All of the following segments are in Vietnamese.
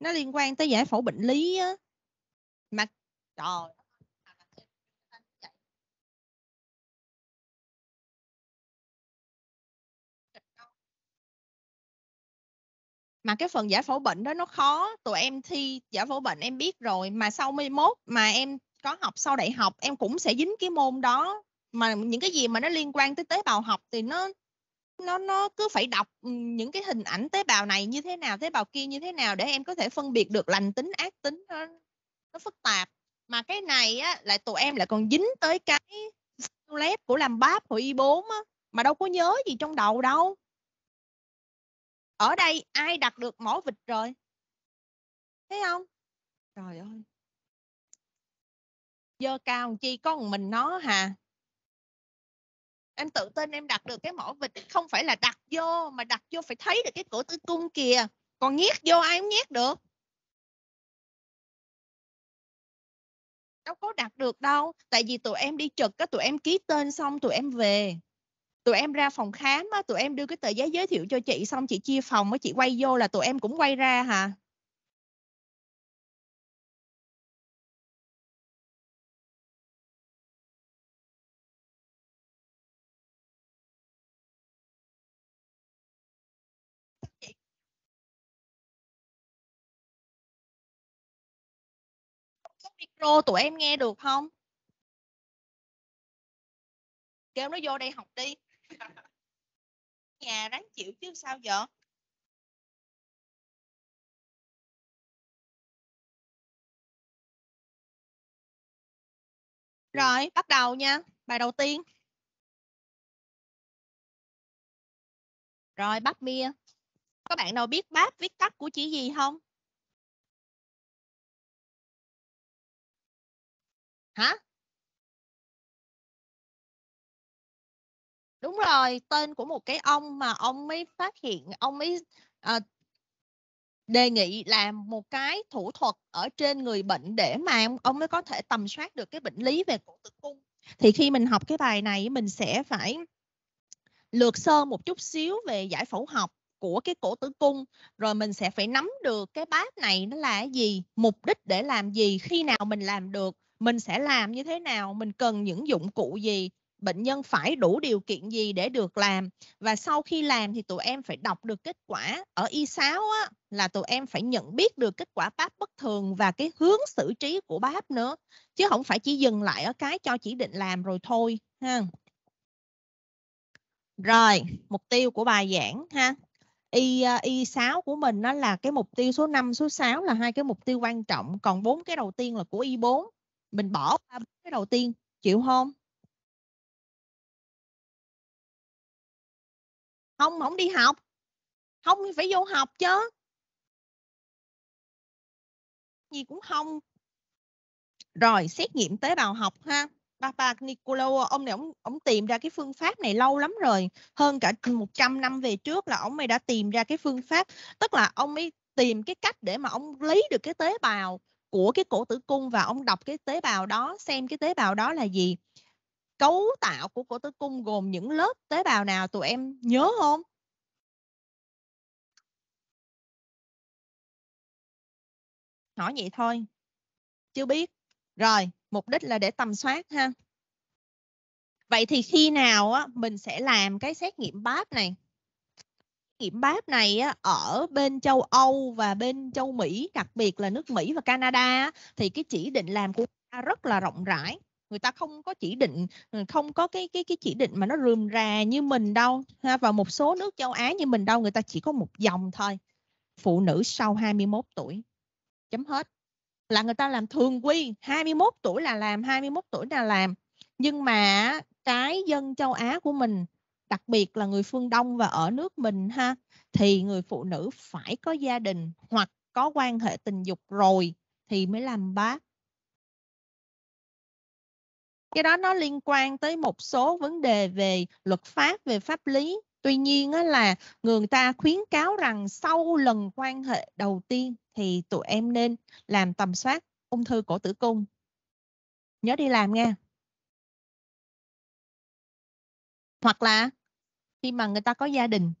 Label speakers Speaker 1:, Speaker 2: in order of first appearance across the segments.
Speaker 1: nó liên quan tới giải phẫu bệnh lý á mà trời mà cái phần giải phẫu bệnh đó nó khó tụi em thi giải phẫu bệnh em biết
Speaker 2: rồi mà sau 11 mà em có học sau đại học em cũng sẽ dính cái môn đó mà những cái gì mà nó liên quan tới tế bào học thì nó nó nó cứ phải đọc những cái hình ảnh tế bào này như thế nào tế bào kia như thế nào để em có thể phân biệt được lành tính ác tính nó, nó phức tạp mà cái này á lại tụi em lại còn dính tới cái lab của làm báp hồi y 4 á mà đâu có nhớ gì trong đầu đâu
Speaker 1: ở đây ai đặt được mỏ vịt rồi thấy không trời ơi dơ cao chi con mình nó hà em tự tin em đặt được cái mỏ vịt không phải là đặt vô mà đặt vô phải thấy được cái cửa tử cung kìa còn nhét vô ai cũng nhét được đâu có đặt được đâu tại vì tụi em đi trực á tụi em ký tên
Speaker 2: xong tụi em về tụi em ra phòng khám á tụi em đưa cái tờ giấy giới thiệu cho chị xong chị
Speaker 1: chia phòng á chị quay vô là tụi em cũng quay ra hả micro tụi em nghe được không kêu nó vô đây học đi nhà ráng chịu chứ sao giờ rồi bắt đầu nha bài đầu tiên rồi bắp mia các bạn nào biết bắp viết tắt của chữ gì không hả đúng rồi tên của một cái ông mà ông mới phát hiện ông
Speaker 2: mới à, đề nghị làm một cái thủ thuật ở trên người bệnh để mà ông mới có thể tầm soát được cái bệnh lý về cổ tử cung thì khi mình học cái bài này mình sẽ phải lược sơ một chút xíu về giải phẫu học của cái cổ tử cung rồi mình sẽ phải nắm được cái bát này nó là gì mục đích để làm gì khi nào mình làm được mình sẽ làm như thế nào mình cần những dụng cụ gì bệnh nhân phải đủ điều kiện gì để được làm và sau khi làm thì tụi em phải đọc được kết quả ở y sáu á, là tụi em phải nhận biết được kết quả báp bất thường và cái hướng xử trí của báp nữa chứ không phải chỉ dừng lại ở cái cho chỉ định làm rồi thôi ha rồi mục tiêu của bài giảng ha y ờ, y sáu của mình nó là cái mục tiêu số 5 số 6 là hai cái mục tiêu quan trọng còn bốn
Speaker 1: cái đầu tiên là của y 4 mình bỏ qua cái đầu tiên chịu không không không đi học không phải vô học chứ gì cũng không rồi xét nghiệm tế bào học ha Papa Nicolo ông này ông
Speaker 2: ông tìm ra cái phương pháp này lâu lắm rồi hơn cả 100 năm về trước là ông ấy đã tìm ra cái phương pháp tức là ông ấy tìm cái cách để mà ông lấy được cái tế bào của cái cổ tử cung và ông đọc cái tế bào đó xem cái tế bào đó là gì cấu tạo
Speaker 1: của cổ tử cung gồm những lớp tế bào nào tụi em nhớ không hỏi vậy thôi chưa biết rồi mục đích là để tầm soát ha vậy
Speaker 2: thì khi nào á, mình sẽ làm cái xét nghiệm báp này nghiệm BAP này ở bên châu Âu và bên châu Mỹ, đặc biệt là nước Mỹ và Canada thì cái chỉ định làm của người ta rất là rộng rãi. Người ta không có chỉ định, ừ, không có cái cái cái chỉ định mà nó rườm rà như mình đâu. và một số nước châu Á như mình đâu, người ta chỉ có một dòng thôi. Phụ nữ sau 21 tuổi. Chấm hết. Là người ta làm thường quy, 21 tuổi là làm, 21 tuổi là làm. Nhưng mà cái dân châu Á của mình đặc biệt là người phương Đông và ở nước mình ha thì người phụ nữ phải có gia đình hoặc có quan hệ tình dục rồi thì mới làm bá. Cái đó nó liên quan tới một số vấn đề về luật pháp, về pháp lý. Tuy nhiên á là người ta khuyến cáo rằng sau lần quan hệ đầu tiên thì tụi em nên làm tầm soát
Speaker 1: ung thư cổ tử cung. Nhớ đi làm nha. Hoặc là khi mà người ta có gia đình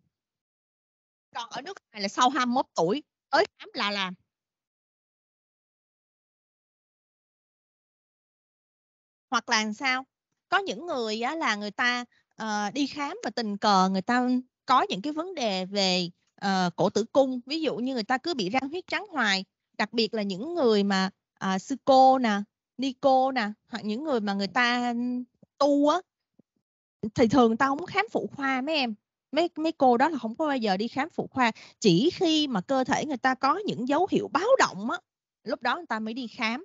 Speaker 1: còn ở nước ngoài là sau 21 tuổi tới khám là làm hoặc là sao có những người á,
Speaker 2: là người ta uh, đi khám và tình cờ người ta có những cái vấn đề về uh, cổ tử cung ví dụ như người ta cứ bị răng huyết trắng hoài đặc biệt là những người mà uh, sư cô nè ni cô nè hoặc những người mà người ta tu á thì thường tao không khám phụ khoa mấy em mấy mấy cô đó là không có bao giờ đi khám phụ khoa chỉ khi mà cơ thể người ta có những dấu hiệu báo động á lúc đó người ta mới đi khám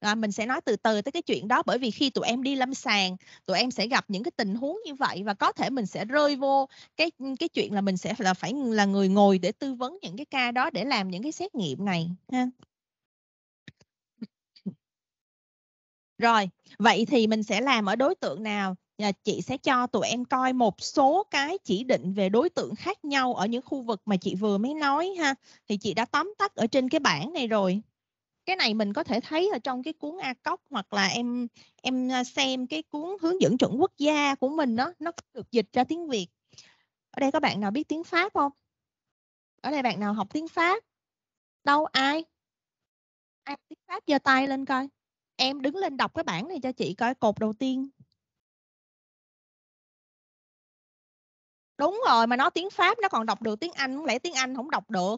Speaker 2: à, mình sẽ nói từ từ tới cái chuyện đó bởi vì khi tụi em đi lâm sàng tụi em sẽ gặp những cái tình huống như vậy và có thể mình sẽ rơi vô cái cái chuyện là mình sẽ là phải là người ngồi để tư vấn những cái ca đó để làm những cái xét nghiệm này ha rồi vậy thì mình sẽ làm ở đối tượng nào Dạ, chị sẽ cho tụi em coi một số cái chỉ định về đối tượng khác nhau ở những khu vực mà chị vừa mới nói ha thì chị đã tóm tắt ở trên cái bảng này rồi cái này mình có thể thấy ở trong cái cuốn a cốc hoặc là em em à, xem cái cuốn hướng dẫn chuẩn quốc gia của mình đó nó được dịch ra tiếng việt ở đây có bạn nào biết tiếng pháp không ở đây bạn nào học tiếng pháp đâu ai ai
Speaker 1: tiếng pháp giơ tay lên coi em đứng lên đọc cái bảng này cho chị coi cột đầu tiên đúng rồi mà nó tiếng pháp nó còn đọc được tiếng anh không lẽ tiếng anh không đọc được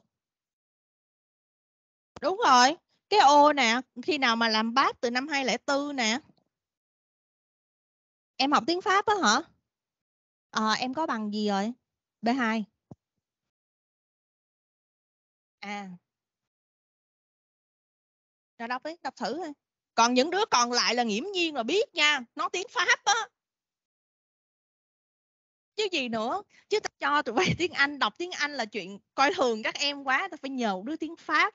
Speaker 1: đúng rồi cái ô nè khi nào mà làm bác từ năm 2004 nè em học tiếng pháp á hả à, em có bằng gì rồi B2 à ra đọc đi đọc thử thôi còn những đứa còn lại là nghiễm nhiên là biết nha nó tiếng pháp á
Speaker 2: chứ gì nữa chứ ta cho tụi bay tiếng anh đọc tiếng anh là chuyện coi thường các em quá ta phải nhờ một đứa tiếng pháp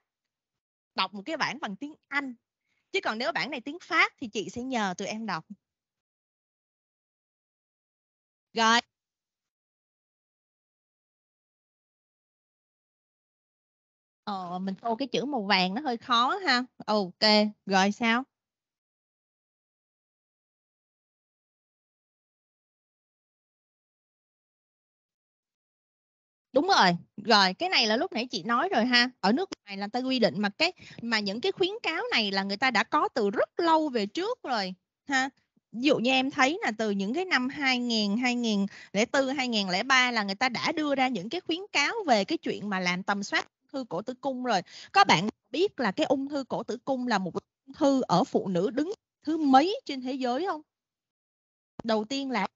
Speaker 2: đọc một cái bản bằng tiếng
Speaker 1: anh chứ còn nếu bản này tiếng pháp thì chị sẽ nhờ tụi em đọc rồi ờ mình tô cái chữ màu vàng nó hơi khó ha ok rồi sao đúng rồi rồi cái này là lúc nãy chị nói rồi ha ở nước ngoài là người ta quy định mà cái mà những cái khuyến
Speaker 2: cáo này là người ta đã có từ rất lâu về trước rồi ha ví dụ như em thấy là từ những cái năm 2000, 2004, 2003 là người ta đã đưa ra những cái khuyến cáo về cái chuyện mà làm tầm soát ung thư cổ tử cung rồi. Có bạn biết là cái ung thư cổ tử cung
Speaker 1: là một ung thư ở phụ nữ đứng thứ mấy trên thế giới không? Đầu tiên là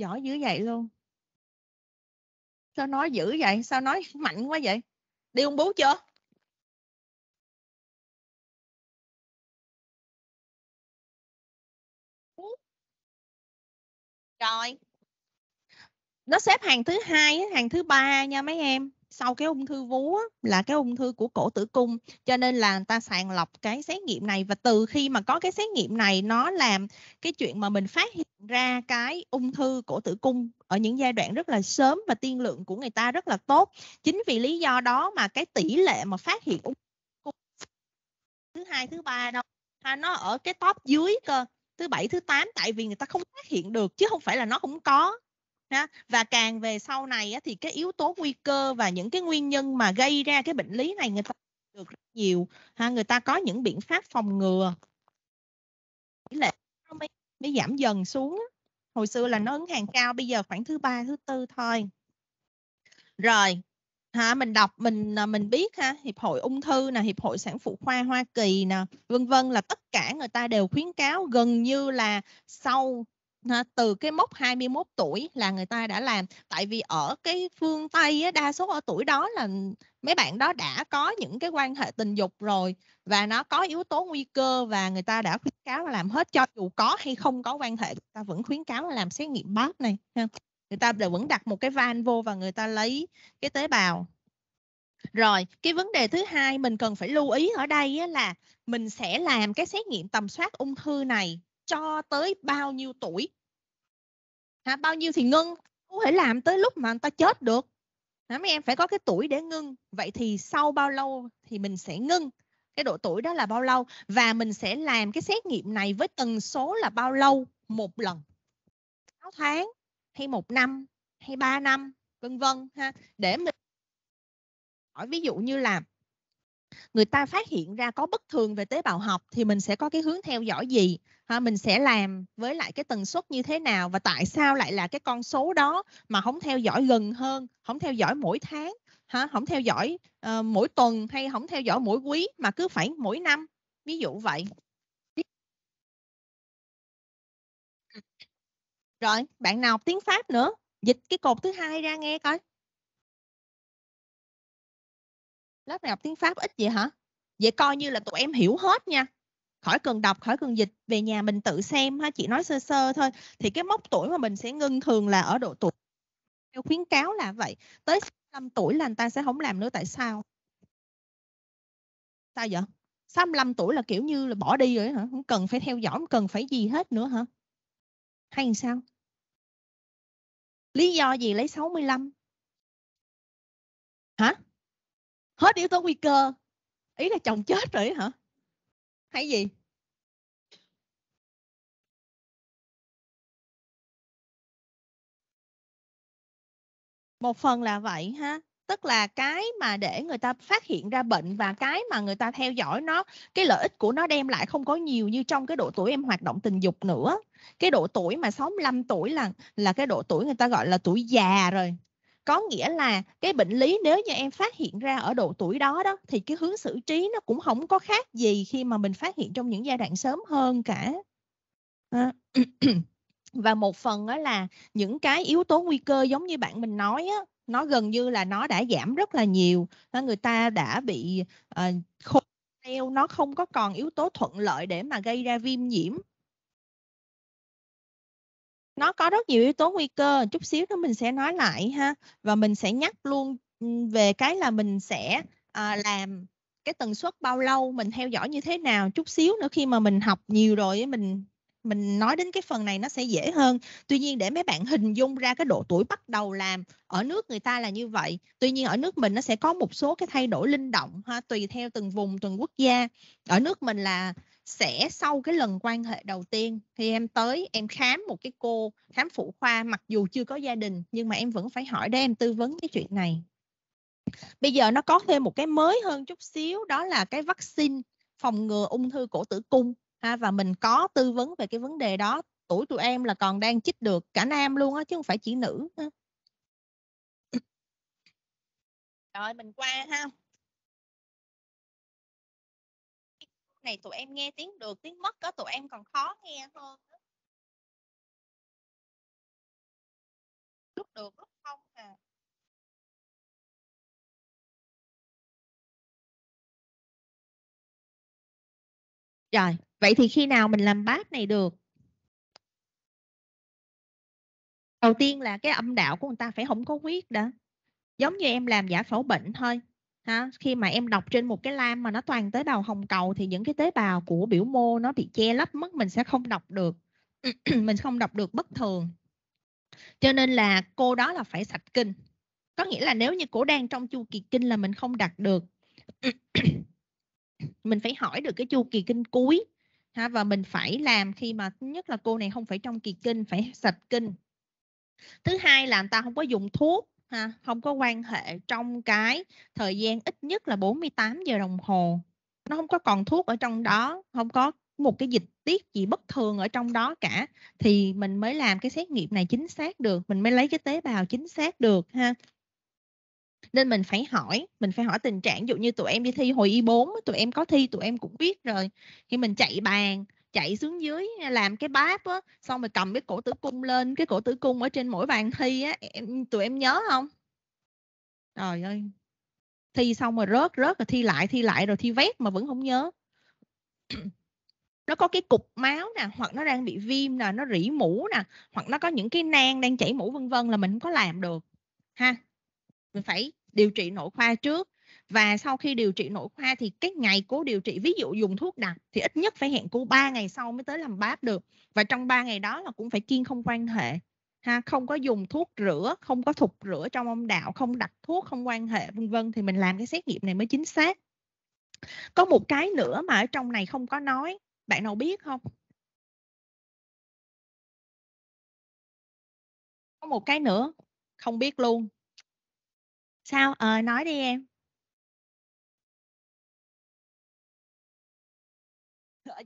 Speaker 1: giỏi dữ vậy luôn sao nói dữ vậy sao nói mạnh quá vậy đi ông bú chưa rồi nó xếp hàng thứ hai hàng thứ ba nha mấy em sau cái ung thư vú á,
Speaker 2: là cái ung thư của cổ tử cung cho nên là người ta sàng lọc cái xét nghiệm này và từ khi mà có cái xét nghiệm này nó làm cái chuyện mà mình phát hiện ra cái ung thư cổ tử cung ở những giai đoạn rất là sớm và tiên lượng của người ta rất là tốt chính vì lý do đó mà cái tỷ lệ mà phát hiện ung thư thứ hai thứ ba đâu nó ở cái top dưới cơ thứ bảy thứ tám tại vì người ta không phát hiện được chứ không phải là nó không có và càng về sau này á, thì cái yếu tố nguy cơ và những cái nguyên nhân mà gây ra cái bệnh lý này người ta được rất nhiều ha. người ta có những biện pháp phòng ngừa tỷ lệ mới, mới giảm dần xuống hồi xưa là nó ứng hàng cao bây giờ khoảng thứ ba thứ tư thôi rồi ha mình đọc mình à, mình biết ha hiệp hội ung thư nè hiệp hội sản phụ khoa Hoa Kỳ nè vân vân là tất cả người ta đều khuyến cáo gần như là sau Ờ, từ cái mốc 21 tuổi là người ta đã làm tại vì ở cái phương Tây á, đa số ở tuổi đó là mấy bạn đó đã có những cái quan hệ tình dục rồi và nó có yếu tố nguy cơ và người ta đã khuyến cáo là làm hết cho dù có hay không có quan hệ người ta vẫn khuyến cáo là làm xét nghiệm bác này ha. người ta đều vẫn đặt một cái van vô và người ta lấy cái tế bào rồi, cái vấn đề thứ hai mình cần phải lưu ý ở đây á, là mình sẽ làm cái xét nghiệm tầm soát ung thư này cho tới bao nhiêu tuổi hả bao nhiêu thì ngưng có thể làm tới lúc mà người ta chết được hả mấy em phải có cái tuổi để ngưng vậy thì sau bao lâu thì mình sẽ ngưng cái độ tuổi đó là bao lâu và mình sẽ làm cái xét nghiệm này với tần số là bao lâu một lần 6 tháng hay một năm hay 3 năm vân vân ha để mình hỏi ví dụ như là người ta phát hiện ra có bất thường về tế bào học thì mình sẽ có cái hướng theo dõi gì ha, mình sẽ làm với lại cái tần suất như thế nào và tại sao lại là cái con số đó mà không theo dõi gần hơn không theo dõi mỗi tháng ha, không theo dõi uh, mỗi tuần hay không theo dõi mỗi quý mà cứ phải mỗi năm ví dụ vậy
Speaker 1: rồi bạn nào học tiếng pháp nữa dịch cái cột thứ hai ra nghe coi lớp này học tiếng pháp ít vậy hả vậy coi như là tụi em hiểu hết nha khỏi cần đọc khỏi
Speaker 2: cần dịch về nhà mình tự xem ha chị nói sơ sơ thôi thì cái mốc tuổi mà mình sẽ ngưng thường là ở độ tuổi theo khuyến cáo là vậy tới 65 tuổi là người ta sẽ không làm nữa tại sao
Speaker 1: sao vậy 65 tuổi là kiểu như là bỏ đi rồi hả không cần phải theo dõi không cần phải gì hết nữa hả hay sao lý do gì lấy 65 hả hết yếu tố nguy cơ ý là chồng chết rồi hả hay gì một phần là vậy ha tức là cái mà để người ta
Speaker 2: phát hiện ra bệnh và cái mà người ta theo dõi nó cái lợi ích của nó đem lại không có nhiều như trong cái độ tuổi em hoạt động tình dục nữa cái độ tuổi mà 65 tuổi là là cái độ tuổi người ta gọi là tuổi già rồi có nghĩa là cái bệnh lý nếu như em phát hiện ra ở độ tuổi đó đó thì cái hướng xử trí nó cũng không có khác gì khi mà mình phát hiện trong những giai đoạn sớm hơn cả à. và một phần đó là những cái yếu tố nguy cơ giống như bạn mình nói á nó gần như là nó đã giảm rất là nhiều người ta đã bị uh, khô nó không có còn yếu tố thuận lợi để mà gây ra viêm nhiễm nó có rất nhiều yếu tố nguy cơ chút xíu nữa mình sẽ nói lại ha và mình sẽ nhắc luôn về cái là mình sẽ à, làm cái tần suất bao lâu mình theo dõi như thế nào chút xíu nữa khi mà mình học nhiều rồi mình mình nói đến cái phần này nó sẽ dễ hơn tuy nhiên để mấy bạn hình dung ra cái độ tuổi bắt đầu làm ở nước người ta là như vậy tuy nhiên ở nước mình nó sẽ có một số cái thay đổi linh động ha tùy theo từng vùng từng quốc gia ở nước mình là sẽ sau cái lần quan hệ đầu tiên thì em tới em khám một cái cô khám phụ khoa mặc dù chưa có gia đình nhưng mà em vẫn phải hỏi để em tư vấn cái chuyện này bây giờ nó có thêm một cái mới hơn chút xíu đó là cái vaccine phòng ngừa ung thư cổ tử cung ha, à, và mình có tư vấn về cái vấn đề đó tuổi tụi em là còn đang chích được cả nam luôn á chứ không phải chỉ
Speaker 1: nữ ha. rồi mình qua ha này tụi em nghe tiếng được tiếng mất có tụi em còn khó nghe hơn lúc được lúc không à Rồi, vậy thì khi nào mình làm bát này được? Đầu tiên là
Speaker 2: cái âm đạo của người ta phải không có huyết đã. Giống như em làm giả phẫu bệnh thôi ha khi mà em đọc trên một cái lam mà nó toàn tế bào hồng cầu thì những cái tế bào của biểu mô nó bị che lấp mất mình sẽ không đọc được mình không đọc được bất thường cho nên là cô đó là phải sạch kinh có nghĩa là nếu như cổ đang trong chu kỳ kinh là mình không đặt được mình phải hỏi được cái chu kỳ kinh cuối ha và mình phải làm khi mà nhất là cô này không phải trong kỳ kinh phải sạch kinh thứ hai là người ta không có dùng thuốc ha, không có quan hệ trong cái thời gian ít nhất là 48 giờ đồng hồ. Nó không có còn thuốc ở trong đó, không có một cái dịch tiết gì bất thường ở trong đó cả thì mình mới làm cái xét nghiệm này chính xác được, mình mới lấy cái tế bào chính xác được ha. Nên mình phải hỏi, mình phải hỏi tình trạng ví dụ như tụi em đi thi hồi y4, tụi em có thi tụi em cũng biết rồi. Khi mình chạy bàn chạy xuống dưới làm cái báp á xong rồi cầm cái cổ tử cung lên cái cổ tử cung ở trên mỗi bàn thi á em tụi em nhớ không trời ơi thi xong rồi rớt rớt rồi thi lại thi lại rồi thi vét mà vẫn không nhớ nó có cái cục máu nè hoặc nó đang bị viêm nè nó rỉ mũ nè hoặc nó có những cái nang đang chảy mũ vân vân là mình không có làm được ha mình phải điều trị nội khoa trước và sau khi điều trị nội khoa thì cái ngày cố điều trị ví dụ dùng thuốc đặt thì ít nhất phải hẹn cô 3 ngày sau mới tới làm báp được và trong 3 ngày đó là cũng phải kiêng không quan hệ ha không có dùng thuốc rửa không có thục rửa trong âm đạo không đặt thuốc không quan hệ vân vân thì mình làm cái xét nghiệm này mới
Speaker 1: chính xác có một cái nữa mà ở trong này không có nói bạn nào biết không có một cái nữa không biết luôn sao ờ à, nói đi em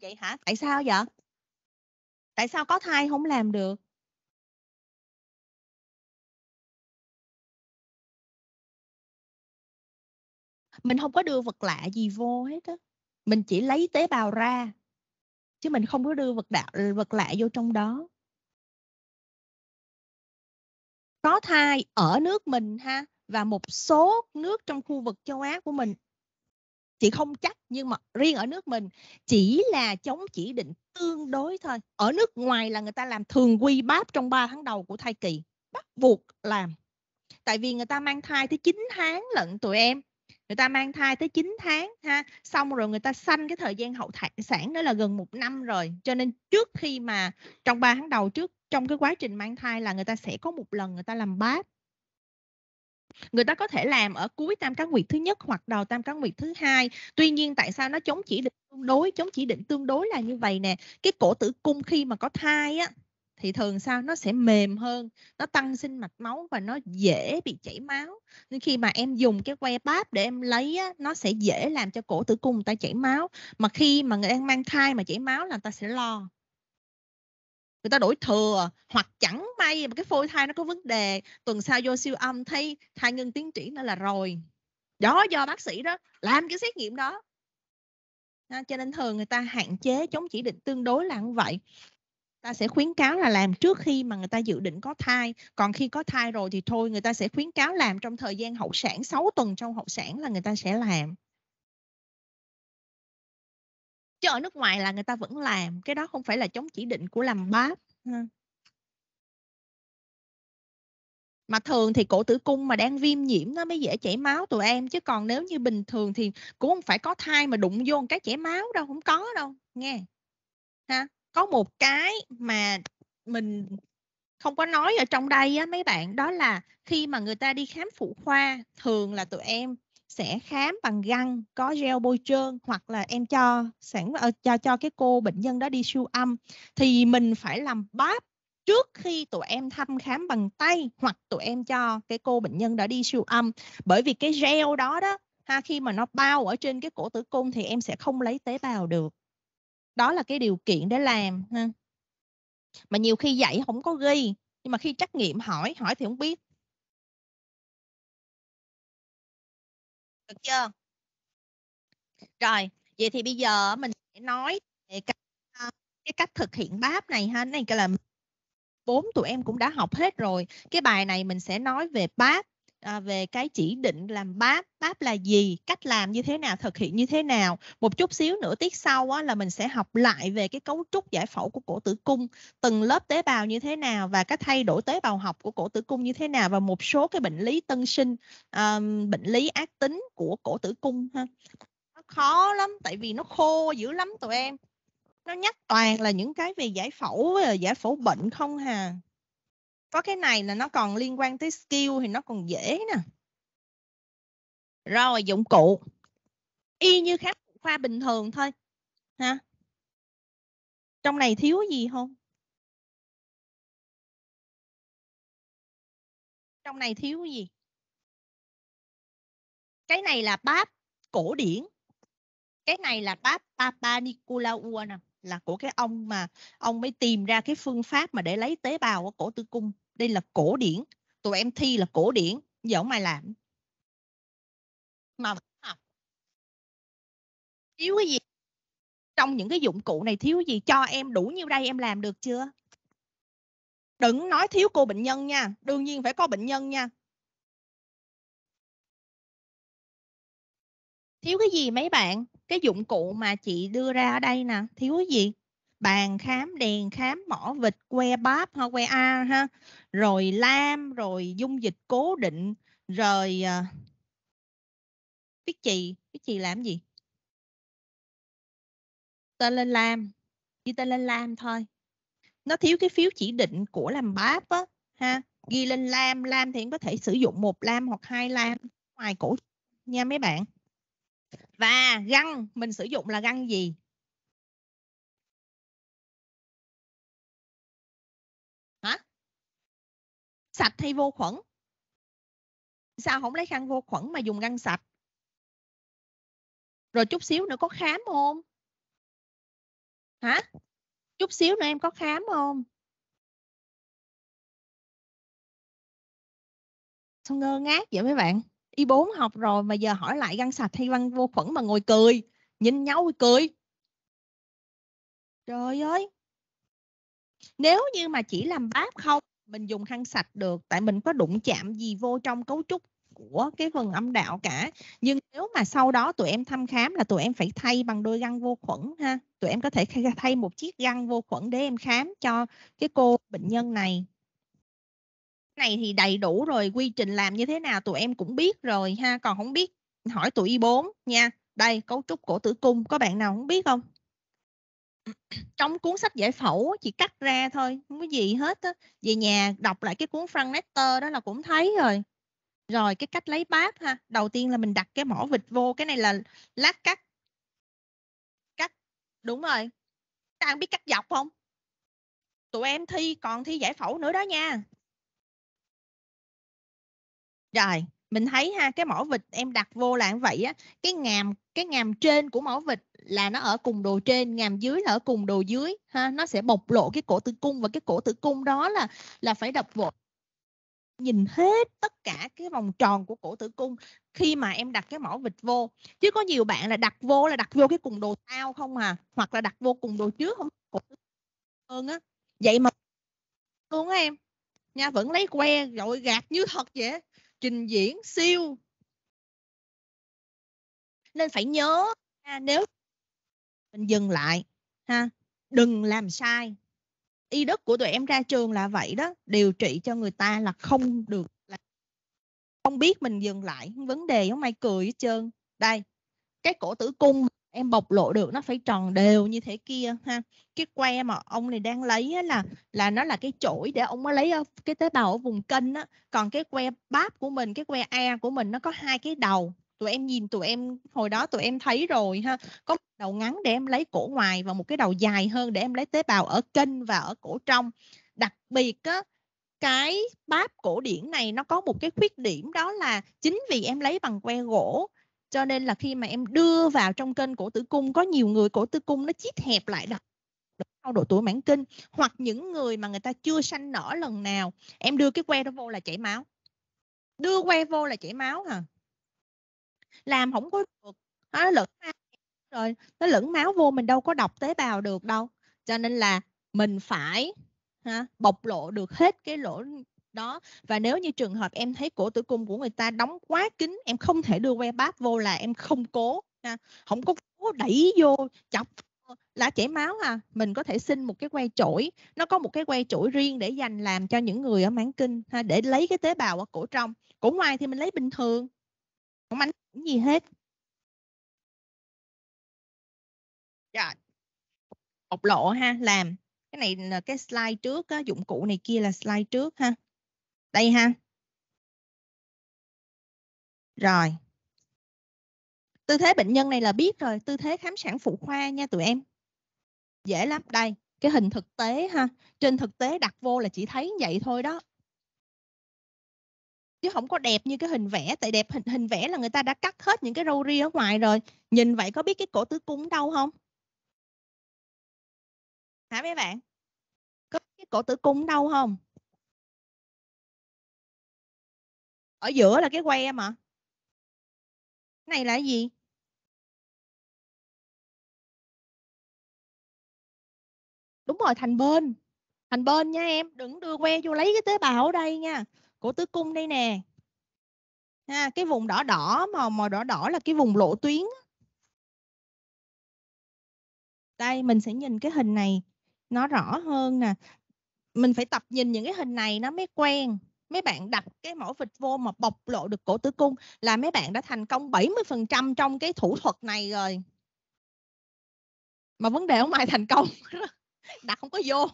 Speaker 1: vậy hả tại sao vậy tại sao có thai không làm được mình không có đưa vật lạ gì vô hết á mình chỉ lấy tế bào ra chứ mình không có đưa vật đạo vật lạ vô trong đó có thai ở nước mình ha và một số nước trong khu vực châu Á của mình
Speaker 2: chị không chắc nhưng mà riêng ở nước mình chỉ là chống chỉ định tương đối thôi ở nước ngoài là người ta làm thường quy báp trong 3 tháng đầu của thai kỳ bắt buộc làm tại vì người ta mang thai tới 9 tháng lận tụi em người ta mang thai tới 9 tháng ha xong rồi người ta sanh cái thời gian hậu sản đó là gần một năm rồi cho nên trước khi mà trong 3 tháng đầu trước trong cái quá trình mang thai là người ta sẽ có một lần người ta làm báp người ta có thể làm ở cuối tam cá nguyệt thứ nhất hoặc đầu tam cá nguyệt thứ hai tuy nhiên tại sao nó chống chỉ định tương đối chống chỉ định tương đối là như vậy nè cái cổ tử cung khi mà có thai á thì thường sao nó sẽ mềm hơn nó tăng sinh mạch máu và nó dễ bị chảy máu nên khi mà em dùng cái que báp để em lấy á, nó sẽ dễ làm cho cổ tử cung người ta chảy máu mà khi mà người đang mang thai mà chảy máu là người ta sẽ lo người ta đổi thừa hoặc chẳng may mà cái phôi thai nó có vấn đề tuần sau vô siêu âm thấy thai ngưng tiến triển nó là rồi đó do bác sĩ đó làm cái xét nghiệm đó à, cho nên thường người ta hạn chế chống chỉ định tương đối là như vậy ta sẽ khuyến cáo là làm trước khi mà người ta dự định có thai còn khi có thai rồi thì thôi người ta sẽ khuyến cáo làm trong thời gian hậu sản 6 tuần trong hậu sản là người ta sẽ làm
Speaker 1: chứ ở nước ngoài là người ta vẫn làm cái đó không phải là chống chỉ định của làm báp
Speaker 2: mà thường thì cổ tử cung mà đang viêm nhiễm nó mới dễ chảy máu tụi em chứ còn nếu như bình thường thì cũng không phải có thai mà đụng vô một cái chảy máu đâu không có đâu nghe ha có một cái mà mình không có nói ở trong đây á mấy bạn đó là khi mà người ta đi khám phụ khoa thường là tụi em sẽ khám bằng găng có gel bôi trơn hoặc là em cho sẵn ờ, cho cho cái cô bệnh nhân đó đi siêu âm thì mình phải làm báp trước khi tụi em thăm khám bằng tay hoặc tụi em cho cái cô bệnh nhân đã đi siêu âm bởi vì cái gel đó đó ha khi mà nó bao ở trên cái cổ tử cung thì em sẽ không lấy tế bào được đó là cái điều kiện để
Speaker 1: làm ha mà nhiều khi dạy không có ghi nhưng mà khi trắc nghiệm hỏi hỏi thì không biết Được chưa? Rồi, vậy thì bây giờ mình sẽ nói về cái, ờ,
Speaker 2: cái cách thực hiện báp này ha. Cái này là bốn tụi em cũng đã học hết rồi. Cái bài này mình sẽ nói về báp à, về cái chỉ định làm báp báp là gì cách làm như thế nào thực hiện như thế nào một chút xíu nữa tiết sau á, là mình sẽ học lại về cái cấu trúc giải phẫu của cổ tử cung từng lớp tế bào như thế nào và cái thay đổi tế bào học của cổ tử cung như thế nào và một số cái bệnh lý tân sinh à, bệnh lý ác tính của cổ tử cung ha nó khó lắm tại vì nó khô dữ lắm tụi em nó nhắc toàn là những cái về giải phẫu ờ, giải phẫu bệnh không hà có cái này là nó còn
Speaker 1: liên quan tới skill thì nó còn dễ nè rồi dụng cụ y như khám khoa bình thường thôi ha trong này thiếu gì không trong này thiếu gì cái này là báp cổ điển cái này là báp Papa Nicolaou nè là của cái
Speaker 2: ông mà ông mới tìm ra cái phương pháp mà để lấy tế bào của cổ tử cung đây là cổ điển
Speaker 1: tụi em thi là cổ điển giờ ông mày làm mà thiếu cái gì trong những cái dụng cụ này thiếu gì cho em đủ nhiêu đây em làm được chưa đừng nói thiếu cô bệnh nhân nha đương nhiên phải có bệnh nhân nha thiếu cái gì mấy bạn cái dụng cụ mà chị đưa ra ở đây nè thiếu cái gì
Speaker 2: bàn khám đèn khám mỏ vịt que bắp ha que a ha rồi lam
Speaker 1: rồi dung dịch cố định rồi biết ờ, chị biết chị làm gì tên lên lam ghi tên
Speaker 2: lên lam thôi nó thiếu cái phiếu chỉ định của làm bắp á ha ghi lên lam lam thì em có thể sử dụng một lam hoặc hai lam ngoài cổ nha mấy bạn
Speaker 1: và găng mình sử dụng là găng gì sạch hay vô khuẩn sao không lấy khăn vô khuẩn mà dùng ngăn sạch rồi chút xíu nữa có khám không hả chút xíu nữa em có khám không sao ngơ ngác vậy mấy bạn y 4 học rồi mà giờ hỏi lại găng sạch hay
Speaker 2: văn vô khuẩn mà ngồi cười nhìn nhau cười trời ơi nếu như mà chỉ làm bát không mình dùng khăn sạch được tại mình có đụng chạm gì vô trong cấu trúc của cái phần âm đạo cả nhưng nếu mà sau đó tụi em thăm khám là tụi em phải thay bằng đôi găng vô khuẩn ha tụi em có thể thay một chiếc găng vô khuẩn để em khám cho cái cô bệnh nhân này này thì đầy đủ rồi quy trình làm như thế nào tụi em cũng biết rồi ha còn không biết hỏi tụi y 4 nha đây cấu trúc cổ tử cung có bạn nào không biết không trong cuốn sách giải phẫu chị cắt ra thôi không có gì hết á về nhà đọc lại cái cuốn Frank Netter đó là cũng thấy rồi rồi cái cách lấy bát ha đầu tiên là mình đặt cái mỏ vịt vô cái này là lát cắt cắt đúng rồi các bạn biết cắt dọc không tụi em thi còn thi giải phẫu nữa đó nha rồi mình thấy ha cái mỏ vịt em đặt vô là như vậy á cái ngàm cái ngàm trên của mỏ vịt là nó ở cùng đồ trên ngàm dưới là ở cùng đồ dưới ha nó sẽ bộc lộ cái cổ tử cung và cái cổ tử cung đó là là phải đập vội nhìn hết tất cả cái vòng tròn của cổ tử cung khi mà em đặt cái mỏ vịt vô chứ có nhiều bạn là đặt vô là đặt vô cái cùng đồ tao không à hoặc là đặt vô cùng đồ trước không cổ tử
Speaker 1: hơn á vậy mà luôn á em nha vẫn lấy que rồi gạt như thật vậy trình diễn siêu nên phải nhớ ha, nếu mình dừng lại ha đừng
Speaker 2: làm sai y đức của tụi em ra trường là vậy đó điều trị cho người ta là không được là không biết mình dừng lại vấn đề giống mày cười hết trơn đây cái cổ tử cung em bộc lộ được nó phải tròn đều như thế kia ha cái que mà ông này đang lấy là là nó là cái chổi để ông mới lấy cái tế bào ở vùng kênh á còn cái que báp của mình cái que a của mình nó có hai cái đầu tụi em nhìn tụi em hồi đó tụi em thấy rồi ha có một đầu ngắn để em lấy cổ ngoài và một cái đầu dài hơn để em lấy tế bào ở kênh và ở cổ trong đặc biệt á cái báp cổ điển này nó có một cái khuyết điểm đó là chính vì em lấy bằng que gỗ cho nên là khi mà em đưa vào trong kênh cổ tử cung có nhiều người cổ tử cung nó chít hẹp lại đó sau độ tuổi mãn kinh hoặc những người mà người ta chưa sanh nở lần nào em đưa cái que đó vô là chảy máu đưa que vô là chảy máu hả à. làm không có được nó lẫn rồi nó lẫn máu vô mình đâu có đọc tế bào được đâu cho nên là mình phải ha, bộc lộ được hết cái lỗ đó và nếu như trường hợp em thấy cổ tử cung của người ta đóng quá kín em không thể đưa que báp vô là em không cố ha. không có cố đẩy vô chọc là chảy máu à mình có thể xin một cái que chổi nó có một cái que chổi riêng để dành làm cho những người ở mãn kinh ha để lấy cái
Speaker 1: tế bào ở cổ trong cổ ngoài thì mình lấy bình thường không ảnh hưởng gì hết yeah. Dạ. bộc lộ ha làm cái này là cái slide trước á, dụng cụ này kia là slide trước ha đây ha rồi tư thế bệnh nhân này là biết rồi tư thế khám sản phụ khoa nha tụi em dễ lắm đây
Speaker 2: cái hình thực tế ha trên thực tế đặt vô là chỉ thấy vậy thôi đó chứ không có đẹp như cái hình vẽ tại đẹp hình hình vẽ là người ta đã cắt hết những cái râu ri ở ngoài
Speaker 1: rồi nhìn vậy có biết cái cổ tử cung đâu không hả mấy bạn có biết cái cổ tử cung đâu không ở giữa là cái que mà này là gì đúng rồi thành bên thành bên nha em đừng đưa que vô lấy cái tế bào ở đây nha của
Speaker 2: tứ cung đây nè ha, cái vùng đỏ đỏ màu màu đỏ đỏ là cái vùng lộ tuyến đây mình sẽ nhìn cái hình này nó rõ hơn nè mình phải tập nhìn những cái hình này nó mới quen mấy bạn đặt cái mẫu vịt vô mà bộc lộ được cổ tử cung là mấy bạn đã thành công 70% trong cái
Speaker 1: thủ thuật này rồi mà vấn đề không ai thành công đặt không có vô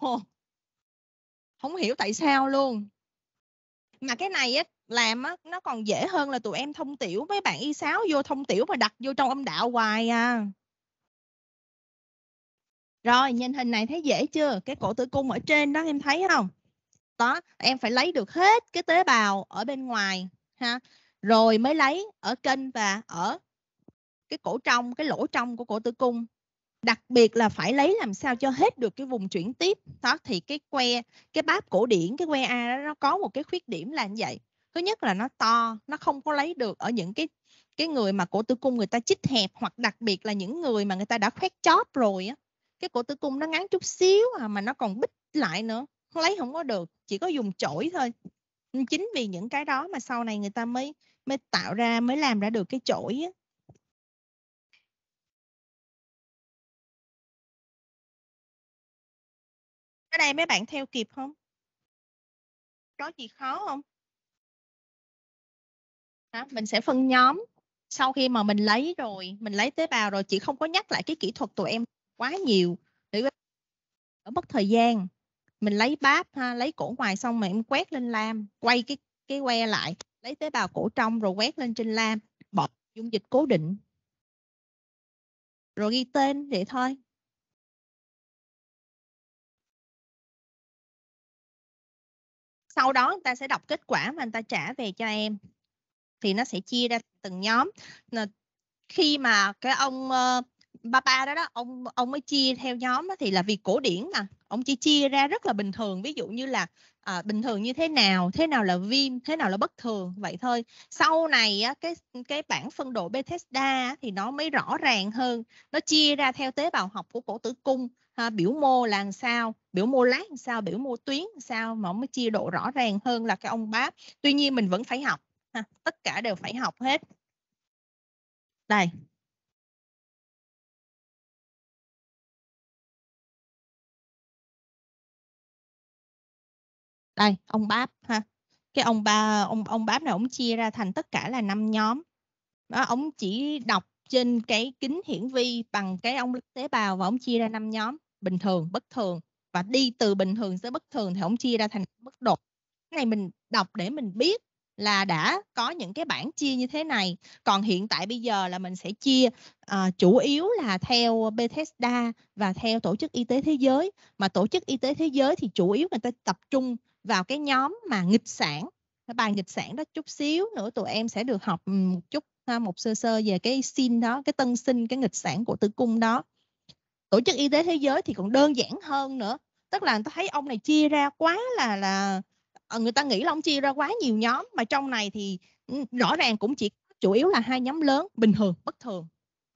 Speaker 1: không hiểu tại sao luôn mà
Speaker 2: cái này á, làm á, nó còn dễ hơn là tụi em thông tiểu mấy bạn y sáo vô thông tiểu mà đặt vô trong âm đạo hoài à rồi nhìn hình này thấy dễ chưa cái cổ tử cung ở trên đó em thấy không đó em phải lấy được hết cái tế bào ở bên ngoài ha rồi mới lấy ở kênh và ở cái cổ trong cái lỗ trong của cổ tử cung đặc biệt là phải lấy làm sao cho hết được cái vùng chuyển tiếp đó thì cái que cái báp cổ điển cái que a đó, nó có một cái khuyết điểm là như vậy thứ nhất là nó to nó không có lấy được ở những cái cái người mà cổ tử cung người ta chích hẹp hoặc đặc biệt là những người mà người ta đã khoét chóp rồi á cái cổ tử cung nó ngắn chút xíu à, mà nó còn bít lại nữa lấy không có được chỉ có dùng chổi thôi chính vì
Speaker 1: những cái đó mà sau này người ta mới mới tạo ra mới làm ra được cái chổi á ở đây mấy bạn theo kịp không có gì khó không đó, mình sẽ phân nhóm sau khi mà mình lấy
Speaker 2: rồi mình lấy tế bào rồi chị không có nhắc lại cái kỹ thuật tụi em quá nhiều để mất thời gian mình lấy bát ha, lấy cổ ngoài xong mà em quét lên lam quay cái
Speaker 1: cái que lại lấy tế bào cổ trong rồi quét lên trên lam bỏ dung dịch cố định rồi ghi tên vậy thôi sau đó người ta sẽ đọc kết quả mà người ta trả về cho em thì nó sẽ chia ra từng nhóm khi
Speaker 2: mà cái ông uh, ba ba đó đó ông ông mới chia theo nhóm đó thì là việc cổ điển mà ông chỉ chia ra rất là bình thường ví dụ như là à, bình thường như thế nào thế nào là viêm thế nào là bất thường vậy thôi sau này á, cái cái bản phân độ Bethesda thì nó mới rõ ràng hơn nó chia ra theo tế bào học của cổ tử cung ha, biểu mô là làm sao biểu mô lát làm sao biểu mô tuyến làm sao mà ông mới chia độ rõ ràng hơn là cái ông bác
Speaker 1: tuy nhiên mình vẫn phải học ha, tất cả đều phải học hết đây đây ông báp ha cái ông
Speaker 2: ba ông ông báp này ông chia ra thành tất cả là năm nhóm đó, ông chỉ đọc trên cái kính hiển vi bằng cái ông tế bào và ông chia ra năm nhóm bình thường bất thường và đi từ bình thường tới bất thường thì ông chia ra thành mức độ cái này mình đọc để mình biết là đã có những cái bảng chia như thế này còn hiện tại bây giờ là mình sẽ chia uh, chủ yếu là theo Bethesda và theo tổ chức y tế thế giới mà tổ chức y tế thế giới thì chủ yếu người ta tập trung vào cái nhóm mà nghịch sản cái bài nghịch sản đó chút xíu nữa tụi em sẽ được học một chút một sơ sơ về cái sinh đó cái tân sinh cái nghịch sản của tử cung đó tổ chức y tế thế giới thì còn đơn giản hơn nữa tức là người thấy ông này chia ra quá là là ờ, người ta nghĩ là ông chia ra quá nhiều nhóm mà trong này thì rõ ràng cũng chỉ chủ yếu là hai nhóm lớn bình thường bất thường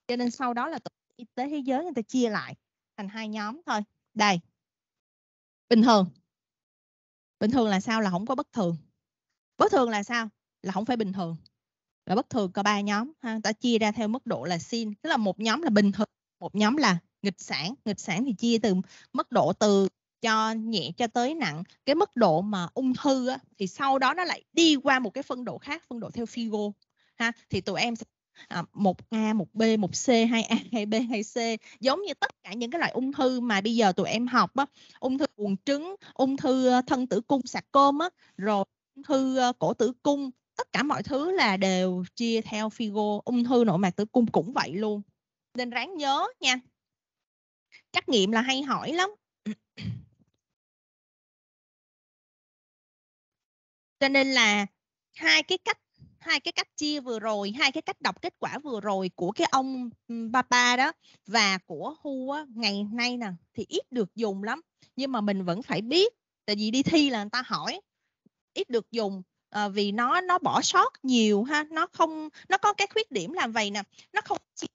Speaker 2: cho nên sau đó là tổ chức y tế thế giới người ta chia lại thành hai nhóm thôi đây bình thường bình thường là sao là không có bất thường bất thường là sao là không phải bình thường là bất thường có ba nhóm ha ta chia ra theo mức độ là sin tức là một nhóm là bình thường một nhóm là nghịch sản nghịch sản thì chia từ mức độ từ cho nhẹ cho tới nặng cái mức độ mà ung thư á, thì sau đó nó lại đi qua một cái phân độ khác phân độ theo figo ha thì tụi em sẽ à, 1A, 1B, 1C, 2A, 2B, 2C giống như tất cả những cái loại ung thư mà bây giờ tụi em học á, ung thư buồng trứng, ung thư thân tử cung sạc cơm á, rồi ung thư cổ tử cung, tất cả mọi thứ là đều chia theo figo, ung thư nội mạc tử cung cũng vậy
Speaker 1: luôn. Nên ráng nhớ nha. Trắc nghiệm là hay hỏi lắm. Cho nên là hai cái cách hai cái cách chia vừa rồi hai cái cách đọc kết quả vừa rồi của cái
Speaker 2: ông papa đó và của hu á, ngày nay nè thì ít được dùng lắm nhưng mà mình vẫn phải biết tại vì đi thi là người ta hỏi ít được dùng à, vì nó nó bỏ sót nhiều ha nó không nó có cái khuyết điểm làm vậy nè nó không chỉ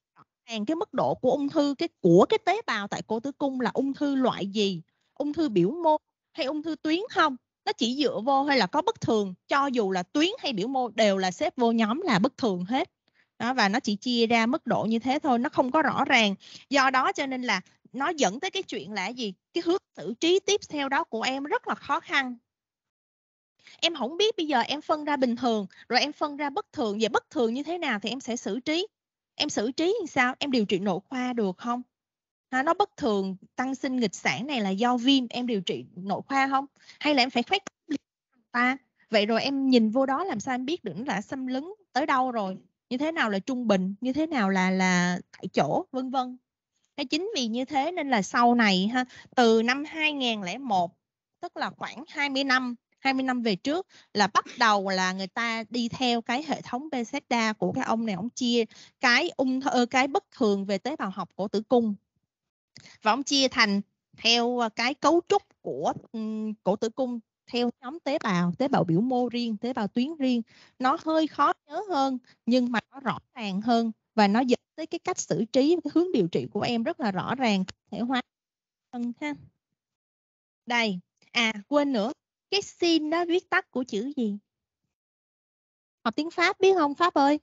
Speaker 2: hàng cái mức độ của ung thư cái của cái tế bào tại cổ tử cung là ung thư loại gì ung thư biểu mô hay ung thư tuyến không nó chỉ dựa vô hay là có bất thường cho dù là tuyến hay biểu mô đều là xếp vô nhóm là bất thường hết đó, và nó chỉ chia ra mức độ như thế thôi nó không có rõ ràng do đó cho nên là nó dẫn tới cái chuyện là gì cái hướng xử trí tiếp theo đó của em rất là khó khăn em không biết bây giờ em phân ra bình thường rồi em phân ra bất thường về bất thường như thế nào thì em sẽ xử trí em xử trí như sao em điều trị nội khoa được không nó nó bất thường tăng sinh nghịch sản này là do viêm em điều trị nội khoa không hay là em phải khoét ta vậy rồi em nhìn vô đó làm sao em biết được nó đã xâm lấn tới đâu rồi như thế nào là trung bình như thế nào là là tại chỗ vân vân cái chính vì như thế nên là sau này ha từ năm 2001 tức là khoảng 20 năm 20 năm về trước là bắt đầu là người ta đi theo cái hệ thống Bethesda của cái ông này ông chia cái ung thơ ờ, cái bất thường về tế bào học của tử cung và ông chia thành theo à, cái cấu trúc của cổ tử cung theo nhóm tế bào tế bào biểu mô riêng tế bào tuyến riêng nó hơi khó nhớ hơn nhưng mà nó rõ ràng hơn và nó dẫn tới cái cách xử trí cái hướng điều trị của em rất là rõ ràng thể hóa hơn ha
Speaker 1: đây à quên nữa cái sin đó viết tắt của chữ gì học tiếng pháp biết không pháp ơi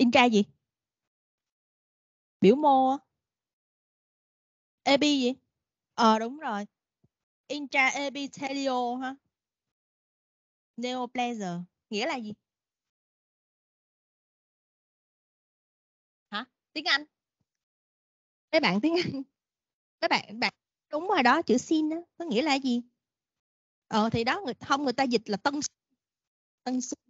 Speaker 1: intra gì biểu mô ep gì ờ đúng rồi intra epithelio ha neoplasia nghĩa là gì hả tiếng anh Các bạn tiếng anh Các bạn bạn đúng rồi đó chữ Xin đó có nghĩa là gì ờ thì đó người không người ta dịch là tân tân sinh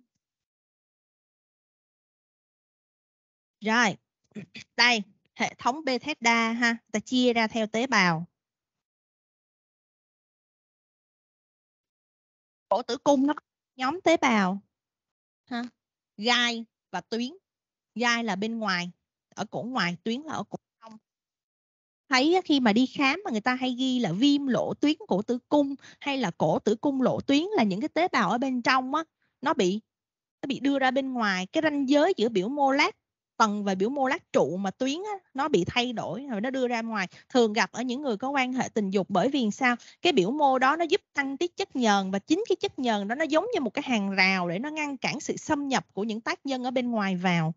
Speaker 1: Rồi, đây, hệ thống Bethesda ha, ta chia ra theo tế bào. Cổ tử cung nó nhóm tế bào ha, gai và tuyến. Gai là bên ngoài,
Speaker 2: ở cổ ngoài, tuyến là ở cổ trong. Thấy khi mà đi khám mà người ta hay ghi là viêm lỗ tuyến cổ tử cung hay là cổ tử cung lỗ tuyến là những cái tế bào ở bên trong á nó bị nó bị đưa ra bên ngoài cái ranh giới giữa biểu mô lát tầng về biểu mô lát trụ mà tuyến á, nó bị thay đổi rồi nó đưa ra ngoài thường gặp ở những người có quan hệ tình dục bởi vì sao cái biểu mô đó nó giúp tăng tiết chất nhờn và chính cái chất nhờn đó nó giống như một cái hàng rào để nó ngăn cản sự xâm nhập của những tác nhân ở bên ngoài vào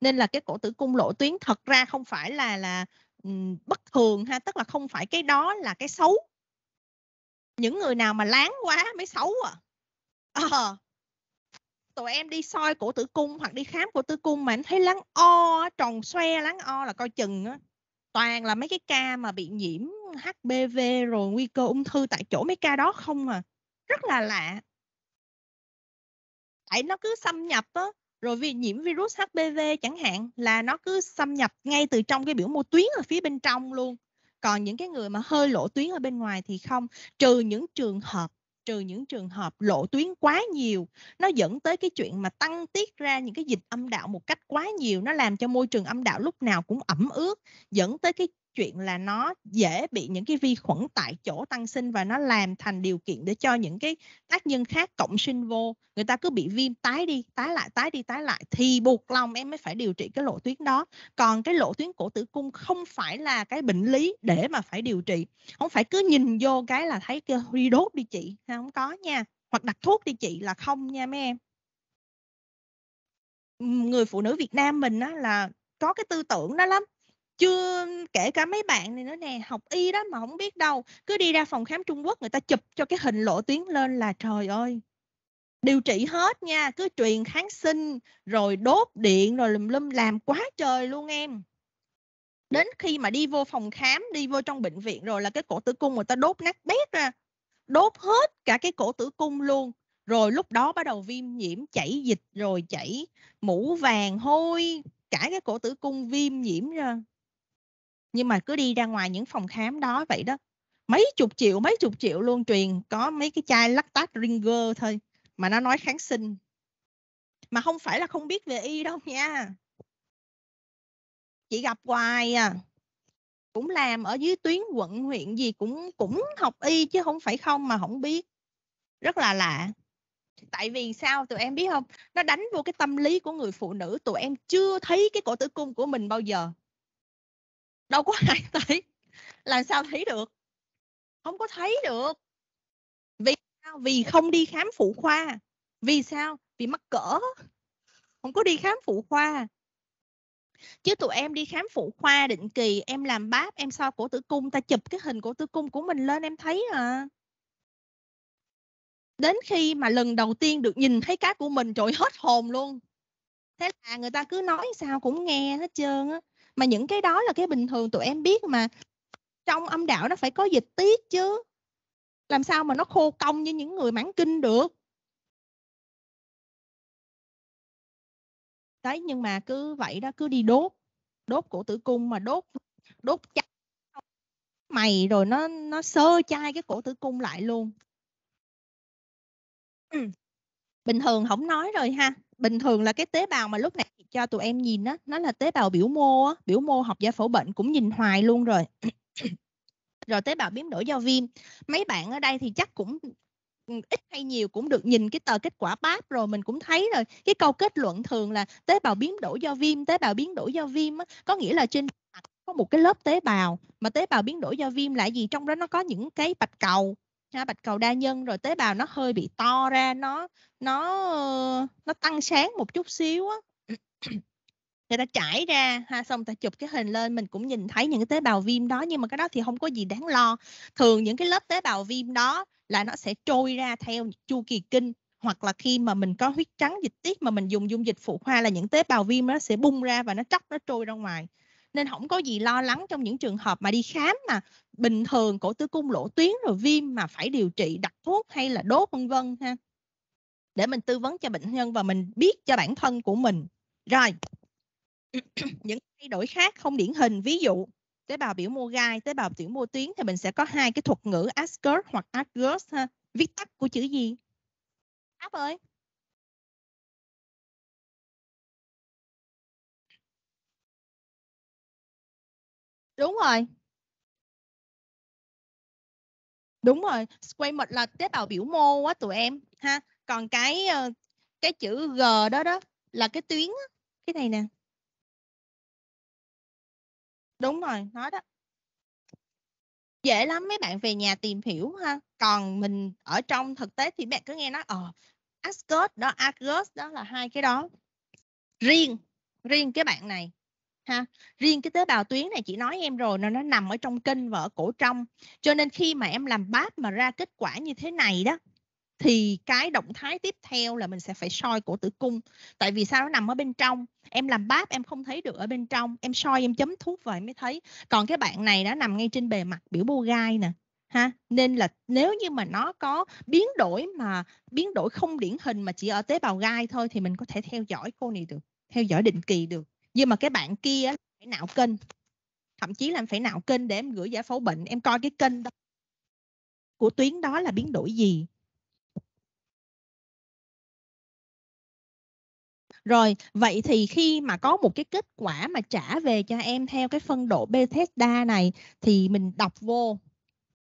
Speaker 2: nên là cái cổ tử cung lộ tuyến thật ra không phải là là bất thường ha tức là không phải cái đó là cái xấu những người nào mà láng quá mới xấu à, à tụi em đi soi cổ tử cung hoặc đi khám cổ tử cung mà anh thấy lắng o tròn xoe lắng o là coi chừng á toàn là mấy cái ca mà bị nhiễm HPV rồi nguy cơ ung thư tại chỗ mấy ca đó không à rất là lạ tại nó cứ xâm nhập á rồi vì nhiễm virus HPV chẳng hạn là nó cứ xâm nhập ngay từ trong cái biểu mô tuyến ở phía bên trong luôn còn những cái người mà hơi lộ tuyến ở bên ngoài thì không trừ những trường hợp trừ những trường hợp lộ tuyến quá nhiều nó dẫn tới cái chuyện mà tăng tiết ra những cái dịch âm đạo một cách quá nhiều nó làm cho môi trường âm đạo lúc nào cũng ẩm ướt dẫn tới cái chuyện là nó dễ bị những cái vi khuẩn tại chỗ tăng sinh và nó làm thành điều kiện để cho những cái tác nhân khác cộng sinh vô người ta cứ bị viêm tái đi tái lại tái đi tái lại thì buộc lòng em mới phải điều trị cái lộ tuyến đó còn cái lộ tuyến cổ tử cung không phải là cái bệnh lý để mà phải điều trị không phải cứ nhìn vô cái là thấy kêu đi đốt đi chị không có nha hoặc đặt thuốc đi chị là không nha mấy em người phụ nữ Việt Nam mình á là có cái tư tưởng đó lắm chưa kể cả mấy bạn này nữa nè học y đó mà không biết đâu cứ đi ra phòng khám Trung Quốc người ta chụp cho cái hình lộ tuyến lên là trời ơi điều trị hết nha cứ truyền kháng sinh rồi đốt điện rồi lùm lum làm quá trời luôn em đến khi mà đi vô phòng khám đi vô trong bệnh viện rồi là cái cổ tử cung người ta đốt nát bét ra đốt hết cả cái cổ tử cung luôn rồi lúc đó bắt đầu viêm nhiễm chảy dịch rồi chảy mũ vàng hôi cả cái cổ tử cung viêm nhiễm ra nhưng mà cứ đi ra ngoài những phòng khám đó vậy đó mấy chục triệu mấy chục triệu luôn truyền có mấy cái chai lắc lactate ringer thôi mà nó nói kháng sinh mà không phải là không biết về y đâu nha chị gặp hoài à cũng làm ở dưới tuyến quận huyện gì cũng cũng học y chứ không phải không mà không biết rất là lạ tại vì sao tụi em biết không nó đánh vô cái tâm lý của người phụ nữ tụi em chưa thấy cái cổ tử cung của mình bao giờ đâu có ai thấy làm sao thấy được không có thấy được vì sao vì không đi khám phụ khoa vì sao vì mắc cỡ không có đi khám phụ khoa chứ tụi em đi khám phụ khoa định kỳ em làm báp em soi cổ tử cung ta chụp cái hình cổ tử cung của mình lên em thấy à đến khi mà lần đầu tiên được nhìn thấy cá của mình trội hết hồn luôn thế là người ta cứ nói sao cũng nghe hết trơn á mà những cái đó là cái bình thường tụi em biết mà trong âm đạo nó phải có dịch
Speaker 1: tiết chứ làm sao mà nó khô cong như những người mãn kinh được đấy nhưng mà cứ vậy đó cứ đi đốt đốt cổ tử cung mà đốt đốt chặt mày rồi nó nó
Speaker 2: sơ chai cái cổ tử cung lại luôn ừ. bình thường không nói rồi ha bình thường là cái tế bào mà lúc nãy cho tụi em nhìn á nó là tế bào biểu mô á biểu mô học gia phổ bệnh cũng nhìn hoài luôn rồi rồi tế bào biến đổi do viêm mấy bạn ở đây thì chắc cũng ừ, ít hay nhiều cũng được nhìn cái tờ kết quả PAP rồi mình cũng thấy rồi cái câu kết luận thường là tế bào biến đổi do viêm tế bào biến đổi do viêm á, có nghĩa là trên có một cái lớp tế bào mà tế bào biến đổi do viêm là gì trong đó nó có những cái bạch cầu ha, bạch cầu đa nhân rồi tế bào nó hơi bị to ra nó nó nó tăng sáng một chút xíu á người ta chảy ra ha xong ta chụp cái hình lên mình cũng nhìn thấy những cái tế bào viêm đó nhưng mà cái đó thì không có gì đáng lo thường những cái lớp tế bào viêm đó là nó sẽ trôi ra theo chu kỳ kinh hoặc là khi mà mình có huyết trắng dịch tiết mà mình dùng dung dịch phụ khoa là những tế bào viêm nó sẽ bung ra và nó chóc nó trôi ra ngoài nên không có gì lo lắng trong những trường hợp mà đi khám mà bình thường cổ tử cung lỗ tuyến rồi viêm mà phải điều trị đặt thuốc hay là đốt vân vân ha để mình tư vấn cho bệnh nhân và mình biết cho bản thân của mình rồi những thay đổi khác không điển hình ví dụ tế bào biểu mô gai tế bào tiểu mô tuyến thì mình sẽ có hai
Speaker 1: cái thuật ngữ asgers hoặc asgers ha viết tắt của chữ gì Áp ơi Đúng rồi. Đúng rồi, squamous là tế bào biểu mô á tụi em ha. Còn cái ờ, cái chữ G đó đó là cái tuyến á, cái này nè. Đúng rồi, nói đó. Dễ lắm mấy
Speaker 2: bạn về nhà tìm hiểu ha. Còn mình ở trong thực tế thì bạn cứ nghe nói ờ Asgard đó, Argus đó là hai cái đó. Riêng, riêng cái bạn này ha riêng cái tế bào tuyến này chị nói em rồi nó nó nằm ở trong kinh và ở cổ trong cho nên khi mà em làm báp mà ra kết quả như thế này đó thì cái động thái tiếp theo là mình sẽ phải soi cổ tử cung tại vì sao nó nằm ở bên trong em làm báp em không thấy được ở bên trong em soi em chấm thuốc vào em mới thấy còn cái bạn này nó nằm ngay trên bề mặt biểu bô gai nè ha nên là nếu như mà nó có biến đổi mà biến đổi không điển hình mà chỉ ở tế bào gai thôi thì mình có thể theo dõi cô này được theo dõi định kỳ được nhưng mà cái bạn kia phải nạo kênh thậm chí là phải nạo kênh để em gửi giải phẫu bệnh em coi cái kênh đó
Speaker 1: của tuyến đó là biến đổi gì Rồi, vậy thì khi mà có một cái kết quả mà
Speaker 2: trả về cho em theo cái phân độ Bethesda này thì mình đọc vô,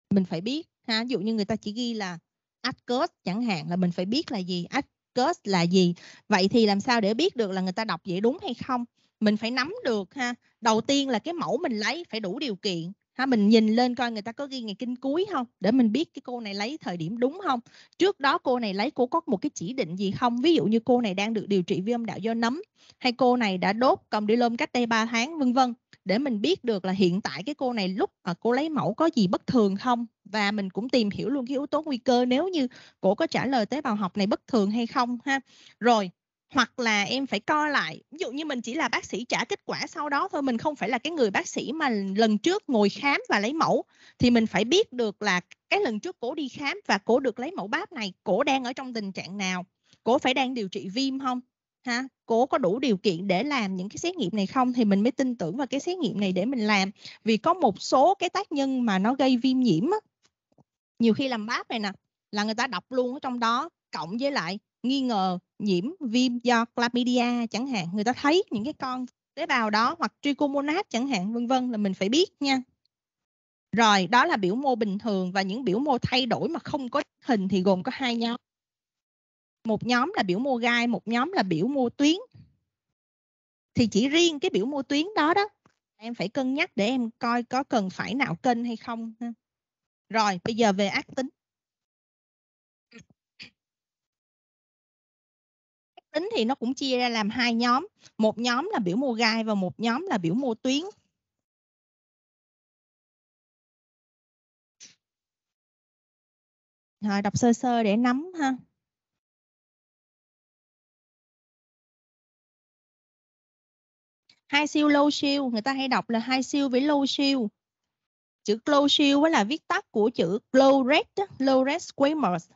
Speaker 2: mình phải biết. Ha? Ví dụ như người ta chỉ ghi là ACCUS chẳng hạn là mình phải biết là gì, ACCUS là gì. Vậy thì làm sao để biết được là người ta đọc vậy đúng hay không? mình phải nắm được ha đầu tiên là cái mẫu mình lấy phải đủ điều kiện ha mình nhìn lên coi người ta có ghi ngày kinh cuối không để mình biết cái cô này lấy thời điểm đúng không trước đó cô này lấy cô có một cái chỉ định gì không ví dụ như cô này đang được điều trị viêm đạo do nấm hay cô này đã đốt còng đi lôm cách đây 3 tháng vân vân để mình biết được là hiện tại cái cô này lúc à, cô lấy mẫu có gì bất thường không và mình cũng tìm hiểu luôn cái yếu tố nguy cơ nếu như cô có trả lời tế bào học này bất thường hay không ha rồi hoặc là em phải coi lại ví dụ như mình chỉ là bác sĩ trả kết quả sau đó thôi mình không phải là cái người bác sĩ mà lần trước ngồi khám và lấy mẫu thì mình phải biết được là cái lần trước cổ đi khám và cổ được lấy mẫu bác này cổ đang ở trong tình trạng nào cổ phải đang điều trị viêm không ha cổ có đủ điều kiện để làm những cái xét nghiệm này không thì mình mới tin tưởng vào cái xét nghiệm này để mình làm vì có một số cái tác nhân mà nó gây viêm nhiễm á, nhiều khi làm bác này nè là người ta đọc luôn ở trong đó cộng với lại nghi ngờ nhiễm viêm do chlamydia chẳng hạn người ta thấy những cái con tế bào đó hoặc trichomonas chẳng hạn vân vân là mình phải biết nha rồi đó là biểu mô bình thường và những biểu mô thay đổi mà không có hình thì gồm có hai nhóm một nhóm là biểu mô gai một nhóm là biểu mô tuyến thì chỉ riêng cái biểu mô tuyến đó đó em phải cân nhắc để em coi có cần phải nạo kênh hay không
Speaker 1: rồi bây giờ về ác tính tính thì nó cũng chia ra làm hai nhóm một nhóm là biểu mô gai và một nhóm là biểu mô tuyến Rồi, đọc sơ sơ để nắm ha. Hai siêu low siêu, người ta hay đọc là hai siêu với low siêu. Chữ low siêu là viết tắt của chữ low red, low red squamous,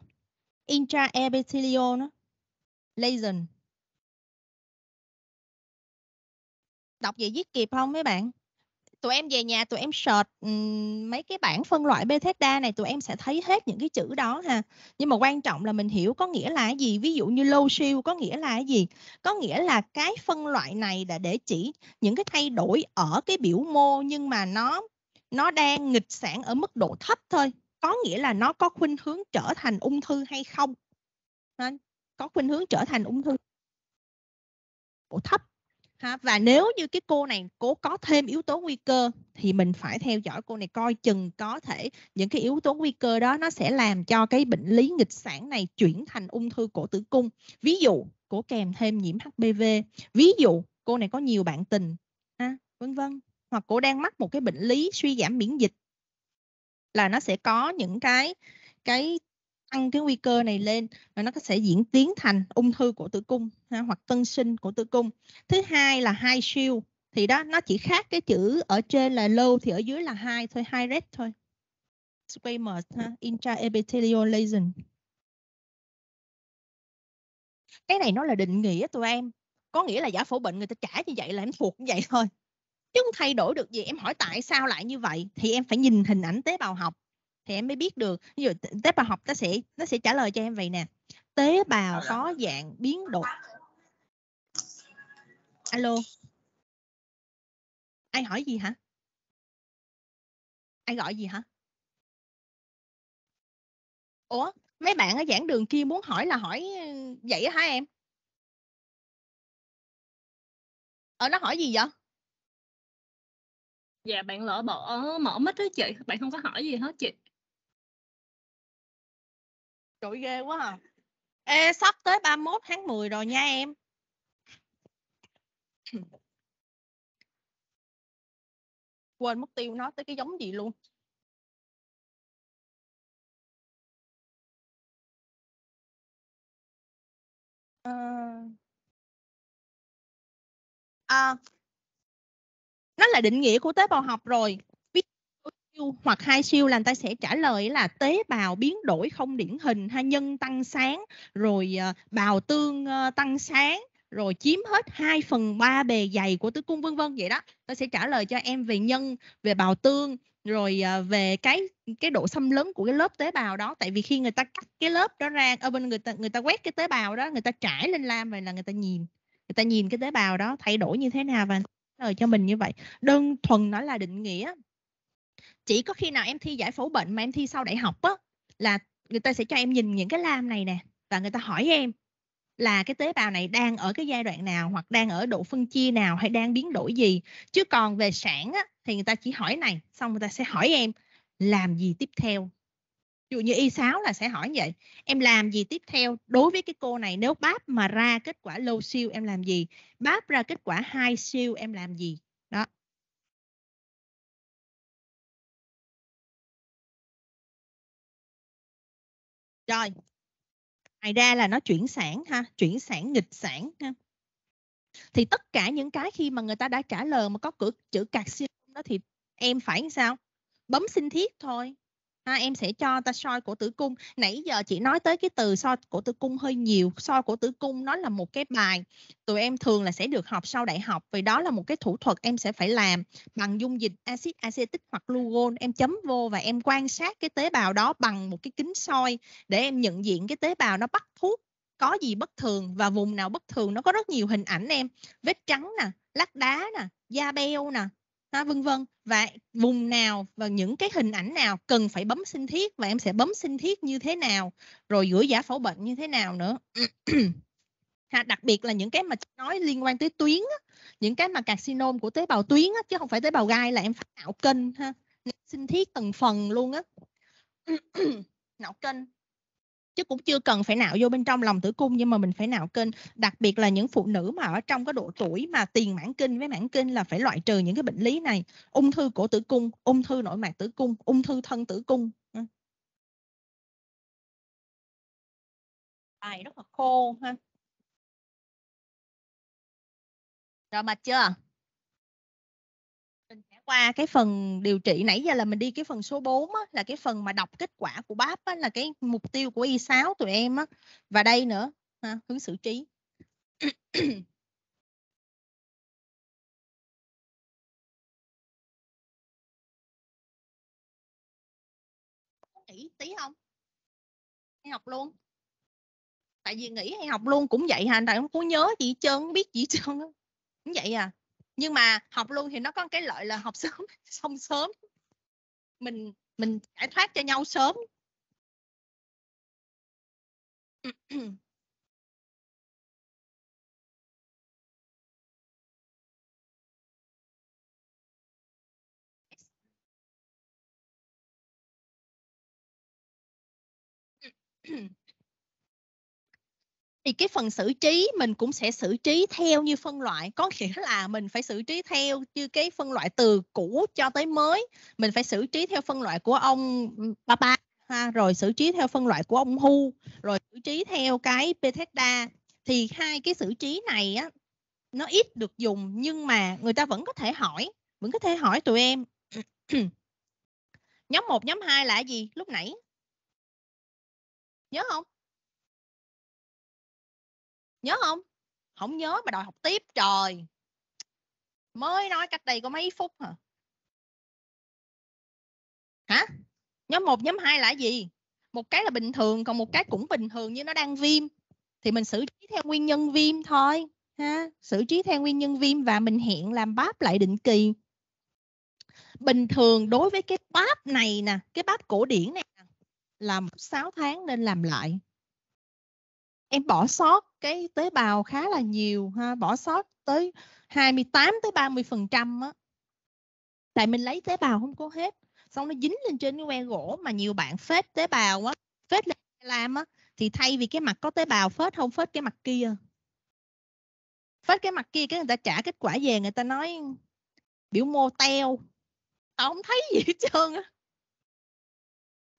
Speaker 1: intraepithelial, lesion. đọc vậy viết kịp không mấy bạn tụi em về nhà tụi em search um, mấy cái bảng phân loại Bethesda
Speaker 2: này tụi em sẽ thấy hết những cái chữ đó ha nhưng mà quan trọng là mình hiểu có nghĩa là gì ví dụ như low siêu có nghĩa là gì có nghĩa là cái phân loại này là để chỉ những cái thay đổi ở cái biểu mô nhưng mà nó nó đang nghịch sản ở mức độ thấp thôi có nghĩa là nó có khuynh hướng trở thành ung thư hay không có khuynh hướng trở thành ung thư độ thấp ha và nếu như cái cô này cố có thêm yếu tố nguy cơ thì mình phải theo dõi cô này coi chừng có thể những cái yếu tố nguy cơ đó nó sẽ làm cho cái bệnh lý nghịch sản này chuyển thành ung thư cổ tử cung ví dụ cổ kèm thêm nhiễm HPV ví dụ cô này có nhiều bạn tình ha vân vân hoặc cổ đang mắc một cái bệnh lý suy giảm miễn dịch là nó sẽ có những cái cái tăng cái nguy cơ này lên và nó sẽ diễn tiến thành ung thư của tử cung ha, hoặc tân sinh của tử cung thứ hai là high shield thì đó nó chỉ khác cái chữ ở trên là low thì ở dưới là high thôi high red thôi squamous intraepithelial lesion cái này nó là định nghĩa tụi em có nghĩa là giả phẫu bệnh người ta trả như vậy là em thuộc như vậy thôi chứ không thay đổi được gì em hỏi tại sao lại như vậy thì em phải nhìn hình ảnh tế bào học thì em mới biết được ví dụ tế bào học nó sẽ nó sẽ trả lời cho em vậy nè tế bào có
Speaker 1: dạng biến đổi alo ai hỏi gì hả ai gọi gì hả ủa mấy bạn ở giảng đường kia muốn hỏi là hỏi ừ, vậy hả em ờ nó hỏi gì vậy dạ bạn lỡ bỏ mở mất đó chị bạn không có hỏi gì hết chị Trời ghê quá à. Ê, sắp tới 31 tháng 10 rồi nha em. Quên mất tiêu nó tới cái giống gì luôn. À, à, nó là định nghĩa của tế bào học rồi siêu hoặc hai siêu là người ta sẽ trả
Speaker 2: lời là tế bào biến đổi không điển hình hay nhân tăng sáng rồi ờ, bào tương ờ, tăng sáng rồi chiếm hết 2 phần 3 bề dày của tứ cung vân vân vậy đó. Ta sẽ trả lời cho em về nhân, về bào tương, rồi ờ, về cái cái độ xâm lấn của cái lớp tế bào đó tại vì khi người ta cắt cái lớp đó ra ở bên người ta người ta quét cái tế bào đó người ta trải lên lam vậy là người ta nhìn người ta nhìn cái tế bào đó thay đổi như thế nào và trả lời cho mình như vậy đơn thuần nó là định nghĩa chỉ có khi nào em thi giải phẫu bệnh mà em thi sau đại học á là người ta sẽ cho em nhìn những cái lam này nè và người ta hỏi em là cái tế bào này đang ở cái giai đoạn nào hoặc đang ở độ phân chia nào hay đang biến đổi gì chứ còn về sản á, thì người ta chỉ hỏi này xong người ta sẽ hỏi em làm gì tiếp theo ví dụ như y sáu là sẽ hỏi vậy em làm gì tiếp theo đối với cái cô này nếu báp
Speaker 1: mà ra kết quả low siêu em làm gì báp ra kết quả high siêu em làm gì Rồi. Ngoài ra là nó chuyển sản ha,
Speaker 2: chuyển sản nghịch sản ha. Thì tất cả những cái khi mà người ta đã trả lời mà có cửa chữ calcium đó thì em phải sao? Bấm xin thiết thôi. À, em sẽ cho ta soi cổ tử cung. Nãy giờ chị nói tới cái từ soi cổ tử cung hơi nhiều. Soi cổ tử cung nó là một cái bài tụi em thường là sẽ được học sau đại học vì đó là một cái thủ thuật em sẽ phải làm bằng dung dịch axit acetic hoặc glucon. Em chấm vô và em quan sát cái tế bào đó bằng một cái kính soi để em nhận diện cái tế bào nó bắt thuốc có gì bất thường và vùng nào bất thường nó có rất nhiều hình ảnh em vết trắng nè lát đá nè da beo nè đó, vân vân và vùng nào và những cái hình ảnh nào cần phải bấm sinh thiết và em sẽ bấm sinh thiết như thế nào rồi gửi giả phẫu bệnh như thế nào nữa ha, đặc biệt là những cái mà nói liên quan tới tuyến á, những cái mà carcinom của tế bào tuyến á, chứ không phải tế bào gai là em phải nạo kênh ha sinh thiết từng phần luôn á nạo kênh chứ cũng chưa cần phải nạo vô bên trong lòng tử cung nhưng mà mình phải nạo kinh đặc biệt là những phụ nữ mà ở trong cái độ tuổi mà tiền mãn kinh với mãn kinh là phải loại trừ
Speaker 1: những cái bệnh lý này ung thư cổ tử cung ung thư nội mạc tử cung ung thư thân tử cung bài ừ. rất là khô ha rồi mệt chưa qua cái phần điều trị nãy giờ là mình đi cái phần số 4 á, là cái phần mà đọc kết quả của BAP á, là cái mục tiêu của Y6 tụi em á. Và đây nữa, ha, hướng xử trí. nghỉ tí không? Hay học luôn? Tại vì nghỉ hay học luôn
Speaker 2: cũng vậy hả tại không có nhớ gì trơn, biết gì trơn. Cũng vậy à nhưng mà học luôn thì
Speaker 1: nó có cái lợi là học sớm xong sớm mình mình giải thoát cho nhau sớm thì cái phần
Speaker 2: xử trí mình cũng sẽ xử trí theo như phân loại có nghĩa là mình phải xử trí theo như cái phân loại từ cũ cho tới mới mình phải xử trí theo phân loại của ông ừ, ba ba ha rồi xử trí theo phân loại của ông hu rồi xử trí theo cái bethesda thì hai cái xử trí này á nó ít được dùng nhưng mà người ta vẫn có thể hỏi
Speaker 1: vẫn có thể hỏi tụi em nhóm 1, nhóm 2 là gì lúc nãy nhớ không nhớ không không nhớ mà đòi học tiếp trời mới nói cách đây có mấy phút hả hả nhóm 1, nhóm 2
Speaker 2: là gì một cái là bình thường còn một cái cũng bình thường như nó đang viêm thì mình xử trí theo nguyên nhân viêm thôi ha xử trí theo nguyên nhân viêm và mình hẹn làm báp lại định kỳ bình thường đối với cái báp này nè cái báp cổ điển này là 6 tháng nên làm lại em bỏ sót cái tế bào khá là nhiều ha bỏ sót tới 28 tới 30 phần trăm á tại mình lấy tế bào không có hết xong nó dính lên trên cái que gỗ mà nhiều bạn phết tế bào á phết lên làm á thì thay vì cái mặt có tế bào phết không phết cái mặt
Speaker 1: kia phết cái mặt kia cái người ta trả kết quả về người ta nói biểu mô teo tao không thấy gì hết trơn á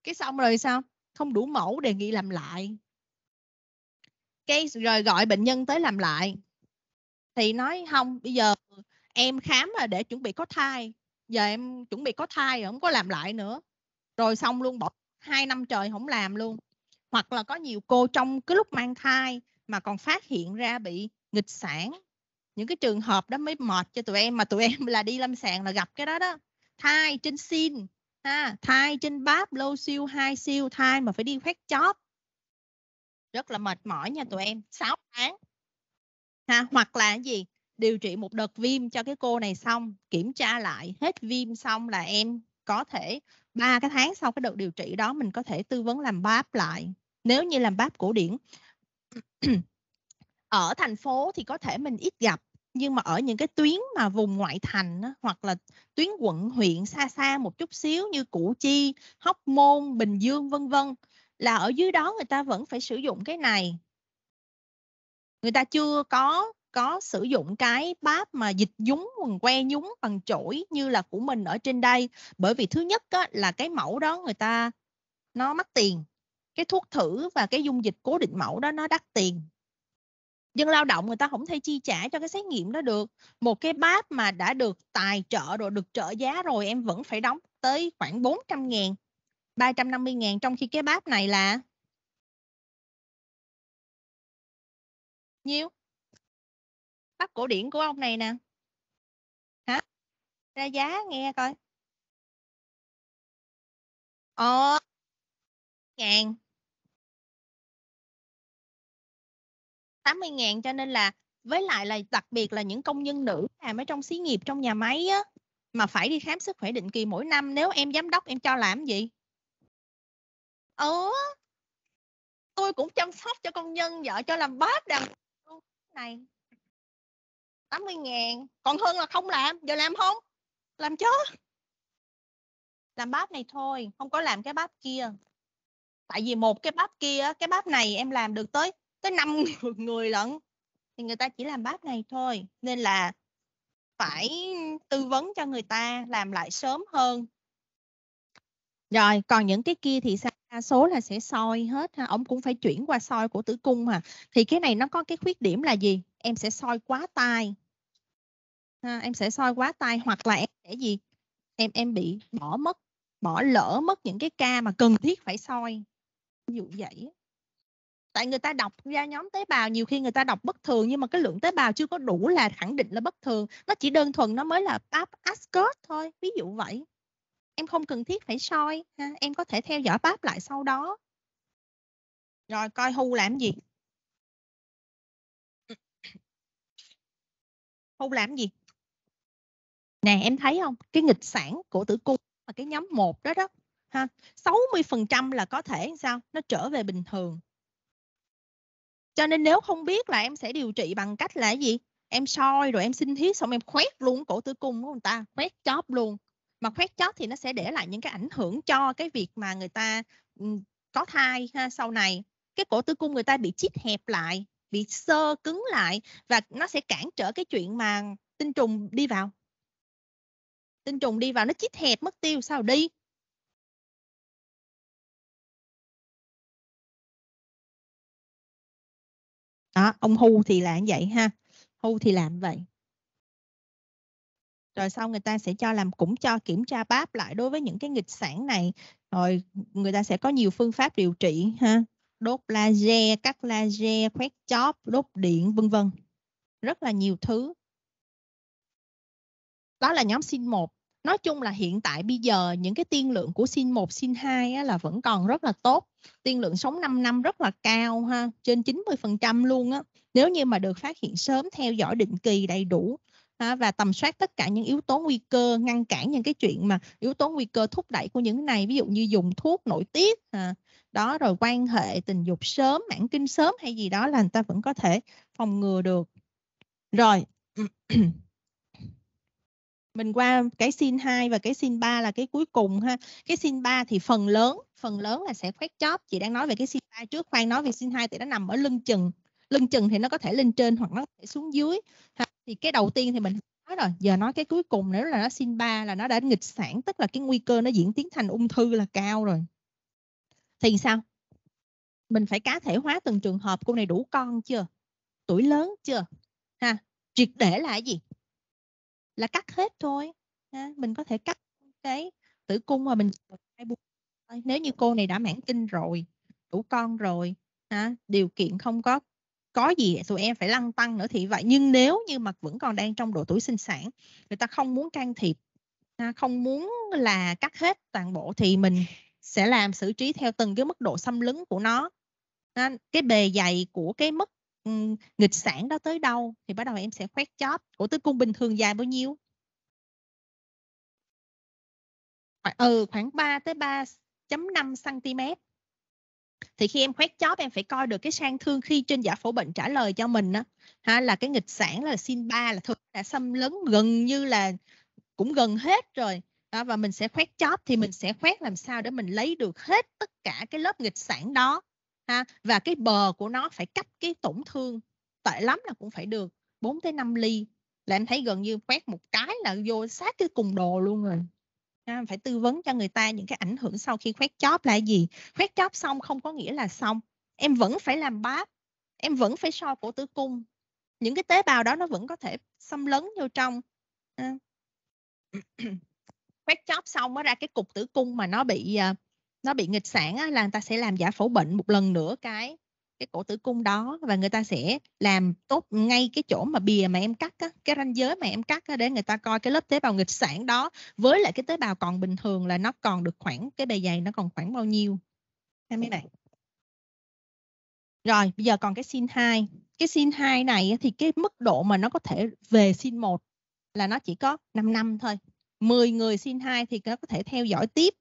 Speaker 1: cái
Speaker 2: xong rồi sao không đủ mẫu đề nghị làm lại cái rồi gọi bệnh nhân tới làm lại thì nói không bây giờ em khám là để chuẩn bị có thai giờ em chuẩn bị có thai rồi không có làm lại nữa rồi xong luôn bỏ hai năm trời không làm luôn hoặc là có nhiều cô trong cái lúc mang thai mà còn phát hiện ra bị nghịch sản những cái trường hợp đó mới mệt cho tụi em mà tụi em là đi lâm sàng là gặp cái đó đó thai trên xin ha thai trên báp lô siêu hai siêu thai mà phải đi khoét chóp rất là mệt mỏi nha tụi em 6 tháng ha hoặc là gì điều trị một đợt viêm cho cái cô này xong kiểm tra lại hết viêm xong là em có thể ba cái tháng sau cái đợt điều trị đó mình có thể tư vấn làm báp lại nếu như làm báp cổ điển ở thành phố thì có thể mình ít gặp nhưng mà ở những cái tuyến mà vùng ngoại thành á, hoặc là tuyến quận huyện xa xa một chút xíu như Củ Chi, Hóc Môn, Bình Dương vân vân là ở dưới đó người ta vẫn phải sử dụng cái này người ta chưa có có sử dụng cái bát mà dịch nhúng quần que nhúng bằng chổi như là của mình ở trên đây bởi vì thứ nhất á, là cái mẫu đó người ta nó mắc tiền cái thuốc thử và cái dung dịch cố định mẫu đó nó đắt tiền dân lao động người ta không thể chi trả cho cái xét nghiệm đó được một cái bát mà đã được tài
Speaker 1: trợ rồi được trợ giá rồi em vẫn phải đóng tới khoảng 400 ngàn 350.000 trong khi cái báp này là nhiêu? Báp cổ điển của ông này nè. Hả? Ra giá nghe coi. Ờ. Ngàn. 80 ngàn cho nên là với lại là đặc biệt là những công nhân nữ làm ở trong xí nghiệp trong nhà máy
Speaker 2: á, mà phải đi khám sức khỏe định kỳ mỗi năm nếu em giám đốc em cho làm gì
Speaker 1: ừ tôi cũng chăm sóc cho công nhân vợ cho làm bát đằng này 80 ngàn còn hơn là không làm giờ làm không
Speaker 2: làm chứ làm bát này thôi không có làm cái bát kia tại vì một cái bát kia cái bát này em làm được tới tới năm người lận thì người ta chỉ làm bát này thôi nên là phải tư vấn cho người ta làm lại sớm hơn rồi còn những cái kia thì sao đa số là sẽ soi hết ha ổng cũng phải chuyển qua soi của tử cung mà thì cái này nó có cái khuyết điểm là gì em sẽ soi quá tai ha, em sẽ soi quá tai hoặc là em sẽ gì em em bị bỏ mất bỏ lỡ mất những cái ca mà cần thiết phải soi ví dụ vậy tại người ta đọc ra nhóm tế bào nhiều khi người ta đọc bất thường nhưng mà cái lượng tế bào chưa có đủ là khẳng định là bất thường nó chỉ đơn thuần nó mới là pap ascot thôi ví dụ vậy em không cần thiết phải soi ha. em có thể theo dõi báp
Speaker 1: lại sau đó rồi coi hu làm gì hu làm gì
Speaker 2: nè em thấy không cái nghịch sản của tử cung và cái nhóm 1 đó đó ha 60% là có thể sao nó trở về bình thường cho nên nếu không biết là em sẽ điều trị bằng cách là gì em soi rồi em sinh thiết xong em khoét luôn cổ tử cung của người ta khoét chóp luôn mà khoét chót thì nó sẽ để lại những cái ảnh hưởng cho cái việc mà người ta ừ, có thai ha, sau này cái cổ tử cung người ta bị chít hẹp lại bị sơ cứng lại và nó sẽ cản trở cái chuyện mà tinh trùng đi vào
Speaker 1: tinh trùng đi vào nó chít hẹp mất tiêu sao đi đó ông hu thì là như vậy ha hu thì làm vậy rồi sau
Speaker 2: người ta sẽ cho làm cũng cho kiểm tra báp lại đối với những cái nghịch sản này rồi người ta sẽ có nhiều phương pháp điều trị ha đốt laser cắt laser khoét chóp đốt điện vân vân rất là nhiều thứ đó là nhóm sinh 1 nói chung là hiện tại bây giờ những cái tiên lượng của sin 1, sin 2 á, là vẫn còn rất là tốt. Tiên lượng sống 5 năm rất là cao ha, trên 90% luôn á. Nếu như mà được phát hiện sớm theo dõi định kỳ đầy đủ và tầm soát tất cả những yếu tố nguy cơ ngăn cản những cái chuyện mà yếu tố nguy cơ thúc đẩy của những cái này ví dụ như dùng thuốc nội tiết à, đó rồi quan hệ tình dục sớm mãn kinh sớm hay gì đó là người ta vẫn có thể phòng ngừa được rồi mình qua cái sin 2 và cái sin 3 là cái cuối cùng ha. Cái sin 3 thì phần lớn, phần lớn là sẽ khoét chóp. Chị đang nói về cái sin 3 trước, khoan nói về sin 2 thì nó nằm ở lưng chừng lưng chừng thì nó có thể lên trên hoặc nó có thể xuống dưới ha. thì cái đầu tiên thì mình nói rồi giờ nói cái cuối cùng nữa là nó sin ba là nó đã nghịch sản tức là cái nguy cơ nó diễn tiến thành ung thư là cao rồi thì sao mình phải cá thể hóa từng trường hợp cô này đủ con chưa tuổi lớn chưa ha triệt để là gì là cắt hết thôi ha. mình có thể cắt cái tử cung mà mình nếu như cô này đã mãn kinh rồi đủ con rồi ha điều kiện không có có gì tụi em phải lăn tăng nữa thì vậy nhưng nếu như mà vẫn còn đang trong độ tuổi sinh sản người ta không muốn can thiệp à, không muốn là cắt hết toàn bộ thì mình sẽ làm xử trí theo từng cái mức độ xâm lấn của nó à, cái bề dày của cái mức ừ, nghịch sản đó tới đâu thì bắt đầu em sẽ khoét chóp của tử cung bình thường dài bao nhiêu ừ khoảng 3 tới 3.5 cm thì khi em khoét chóp em phải coi được cái sang thương khi trên giả phổ bệnh trả lời cho mình á ha là cái nghịch sản là sin ba là thực đã xâm lấn gần như là cũng gần hết rồi đó, và mình sẽ khoét chóp thì mình sẽ khoét làm sao để mình lấy được hết tất cả cái lớp nghịch sản đó ha và cái bờ của nó phải cách cái tổn thương tệ lắm là cũng phải được 4 tới 5 ly là em thấy gần như quét một cái là vô sát cái cùng đồ luôn rồi à, phải tư vấn cho người ta những cái ảnh hưởng sau khi khoét chóp là gì khoét chóp xong không có nghĩa là xong em vẫn phải làm báp em vẫn phải so cổ tử cung những cái tế bào đó nó vẫn có thể xâm lấn vô trong à. Ờ. quét chóp xong mới ra cái cục tử cung mà nó bị ờ, nó bị nghịch sản là người ta sẽ làm giả phẫu bệnh một lần nữa cái cái cổ tử cung đó và người ta sẽ làm tốt ngay cái chỗ mà bìa mà em cắt á, cái ranh giới mà em cắt á, để người ta coi cái lớp tế bào nghịch sản đó với lại cái tế bào còn bình thường là nó còn được khoảng cái bề dày nó còn khoảng bao nhiêu em mấy bạn rồi bây giờ còn cái sin 2 cái sin 2 này thì cái mức độ mà nó có thể về sin 1 là nó chỉ có 5 năm thôi 10 người sin 2 thì nó có thể theo dõi tiếp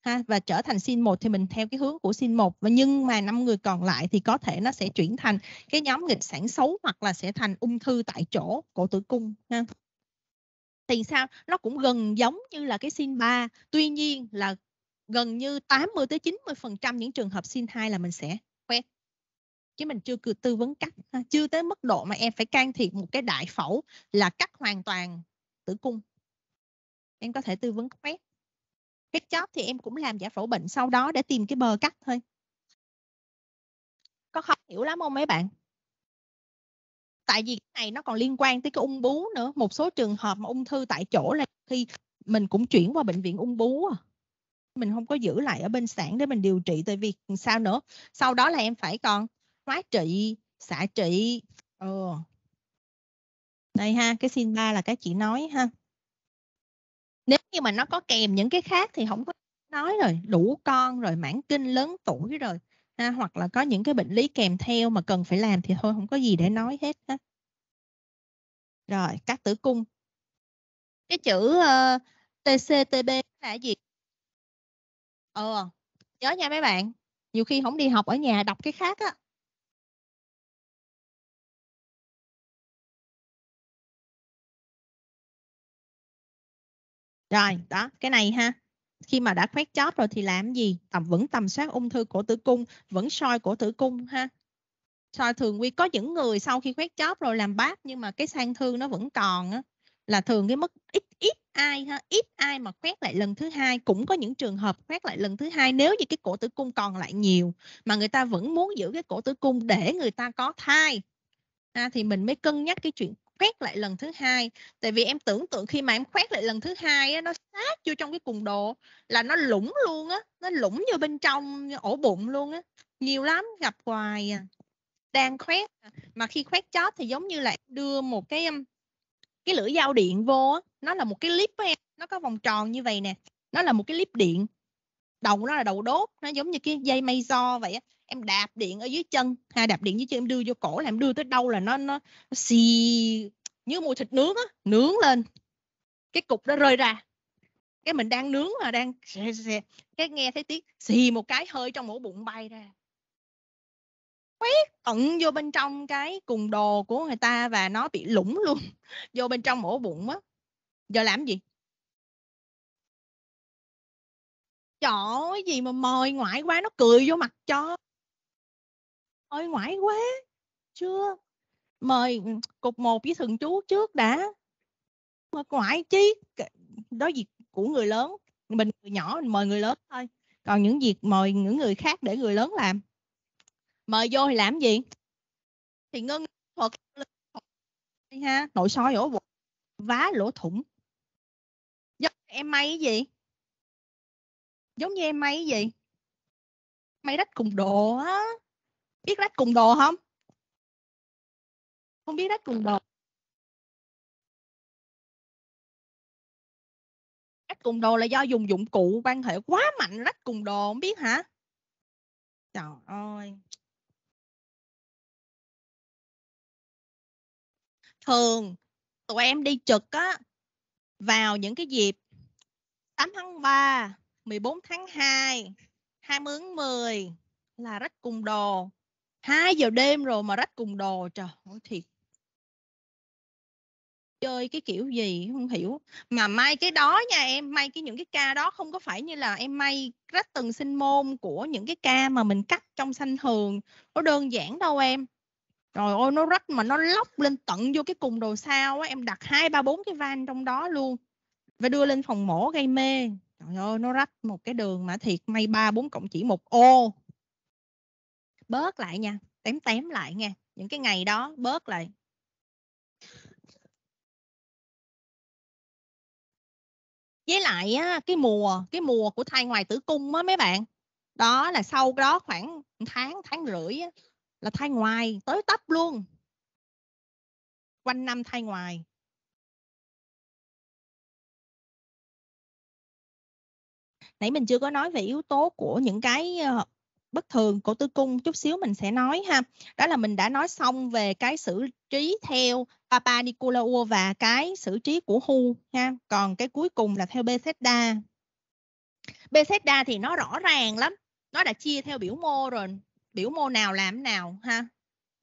Speaker 2: ha và trở thành sin một thì mình theo cái hướng của sin một và nhưng mà năm người còn lại thì có thể nó sẽ chuyển thành cái nhóm nghịch sản xấu hoặc là sẽ thành ung thư tại chỗ cổ tử cung ha thì sao nó cũng gần giống như là cái sin 3 tuy nhiên là gần như 80 tới 90 phần trăm những trường hợp sin 2 là mình sẽ quét chứ mình chưa cử tư vấn cắt chưa tới mức độ mà em phải can thiệp một cái đại phẫu là cắt hoàn toàn tử cung
Speaker 1: em có thể tư vấn quét cái chóp thì em cũng làm giả phẫu bệnh sau đó để tìm cái bờ cắt thôi có khó hiểu lắm không mấy bạn
Speaker 2: tại vì cái này nó còn liên quan tới cái ung bú nữa một số trường hợp mà ung thư tại chỗ là khi mình cũng chuyển qua bệnh viện ung bú à mình không có giữ lại ở bên sản để mình điều trị tại vì sao nữa sau đó là em phải còn hóa trị xạ trị ừ. đây ha cái sin ba là cái chị nói ha nếu như mà nó có kèm những cái khác thì không có nói rồi đủ con rồi mãn kinh lớn tuổi rồi ha, hoặc là có những cái bệnh lý kèm theo mà cần phải làm thì thôi không có gì để nói
Speaker 1: hết ha. rồi cắt tử cung cái chữ uh, ờ, TCTB là gì ờ nhớ nha mấy bạn nhiều khi không đi học ở nhà đọc cái khác á Rồi, đó, cái này ha. Khi mà đã khoét chóp rồi thì làm gì? Tầm vẫn tầm soát
Speaker 2: ung thư cổ tử cung, vẫn soi cổ tử cung ha. Soi thường quy có những người sau khi khoét chóp rồi làm bác nhưng mà cái sang thương nó vẫn còn á là thường cái mức ít ít ai ha, ít ai mà khoét lại lần thứ hai cũng có những trường hợp khoét lại lần thứ hai nếu như cái cổ tử cung còn lại nhiều mà người ta vẫn muốn giữ cái cổ tử cung để người ta có thai à, thì mình mới cân nhắc cái chuyện khoét lại lần thứ hai tại vì em tưởng tượng khi mà em khoét lại lần thứ hai á, nó sát vô trong cái cùng đồ là nó lủng luôn á nó lủng vô bên trong ổ bụng luôn á nhiều lắm gặp hoài à đang khoét à. mà khi khoét chót thì giống như là đưa một cái cái lưỡi dao điện vô á nó là một cái clip của em nó có vòng tròn như vậy nè nó là một cái clip điện đầu nó là đầu đốt nó giống như cái dây may do vậy á em đạp điện ở dưới chân hay đạp điện dưới chân em đưa vô cổ là em đưa tới đâu là nó nó, xì như mùi thịt nướng á nướng lên cái cục đó rơi ra cái mình đang nướng mà đang cái nghe thấy tiếng xì một cái hơi trong ổ bụng bay ra quét tận vô bên trong cái cùng đồ của người ta và nó bị lủng luôn vô bên trong ổ bụng á giờ làm gì
Speaker 1: Chỗ gì mà mời ngoại qua nó cười vô mặt cho ơi ngoại quá chưa
Speaker 2: mời ừ, cục một với thường chú trước đã mà ngoại chứ đó việc của người lớn mình người nhỏ mình mời người lớn thôi còn những việc mời những người khác để người lớn làm mời vô thì làm gì thì ngân thuật
Speaker 1: ha nội soi ổ bụng vá lỗ thủng giống em may cái gì giống như em may cái gì may đất cùng đồ á biết rách cùng đồ không không biết rách cùng đồ rách cùng đồ là do dùng dụng cụ quan hệ quá mạnh rách cùng đồ không biết hả trời ơi thường tụi em đi trực á vào những cái
Speaker 2: dịp 8 tháng 3, 14 tháng 2, 20 tháng 10 là rách cùng đồ 2 giờ đêm rồi mà rách cùng đồ trời ơi thiệt chơi cái kiểu gì không hiểu mà may cái đó nha em may cái những cái ca đó không có phải như là em may rách từng sinh môn của những cái ca mà mình cắt trong sanh thường nó đơn giản đâu em rồi ôi nó rách mà nó lóc lên tận vô cái cùng đồ sao á em đặt hai ba bốn cái van trong đó luôn và đưa lên phòng mổ gây mê trời ơi nó rách một cái đường mà thiệt may ba bốn cộng chỉ một ô
Speaker 1: bớt lại nha tém tém lại nha những cái ngày đó bớt lại với lại á, cái mùa cái mùa của thai ngoài tử cung á mấy bạn đó là sau đó khoảng tháng tháng rưỡi á, là thai ngoài tới tấp luôn quanh năm thai ngoài nãy mình chưa có nói về yếu tố của những cái ờ,
Speaker 2: bất thường của tư cung chút xíu mình sẽ nói ha đó là mình đã nói xong về cái xử trí theo Papa Nicolaou và cái xử trí của Hu ha còn cái cuối cùng là theo Bethesda Bethesda thì nó rõ ràng lắm nó đã chia theo biểu mô rồi biểu mô nào làm nào ha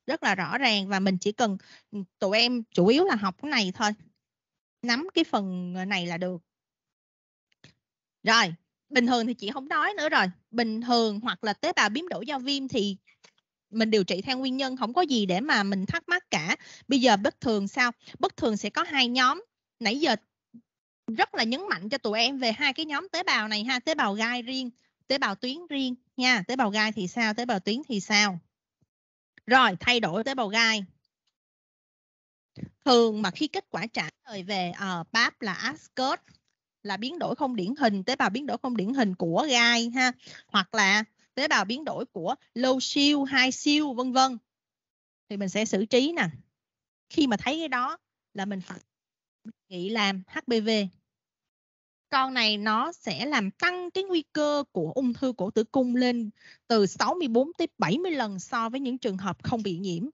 Speaker 2: rất là rõ ràng và mình chỉ cần ừ, tụi em chủ yếu là học cái này thôi nắm cái phần này là được rồi bình thường thì chị không nói nữa rồi bình thường hoặc là tế bào biến đổi do viêm thì mình điều trị theo nguyên nhân không có gì để mà mình thắc mắc cả bây giờ bất thường sao bất thường sẽ có hai nhóm nãy giờ rất là nhấn mạnh cho tụi em về hai cái nhóm tế bào này ha tế bào gai riêng tế bào tuyến riêng nha tế bào gai thì sao tế bào tuyến thì sao rồi thay đổi tế bào gai thường mà khi kết quả trả lời về uh, PAP là ASCOT là biến đổi không điển hình tế bào biến đổi không điển hình của gai ha hoặc là tế bào biến đổi của low siêu high siêu vân vân thì mình sẽ xử trí nè khi mà thấy cái đó là mình phải nghĩ làm HPV con này nó sẽ làm tăng cái nguy cơ của ung thư cổ tử cung lên từ 64 tới 70 lần so với những trường hợp không bị nhiễm.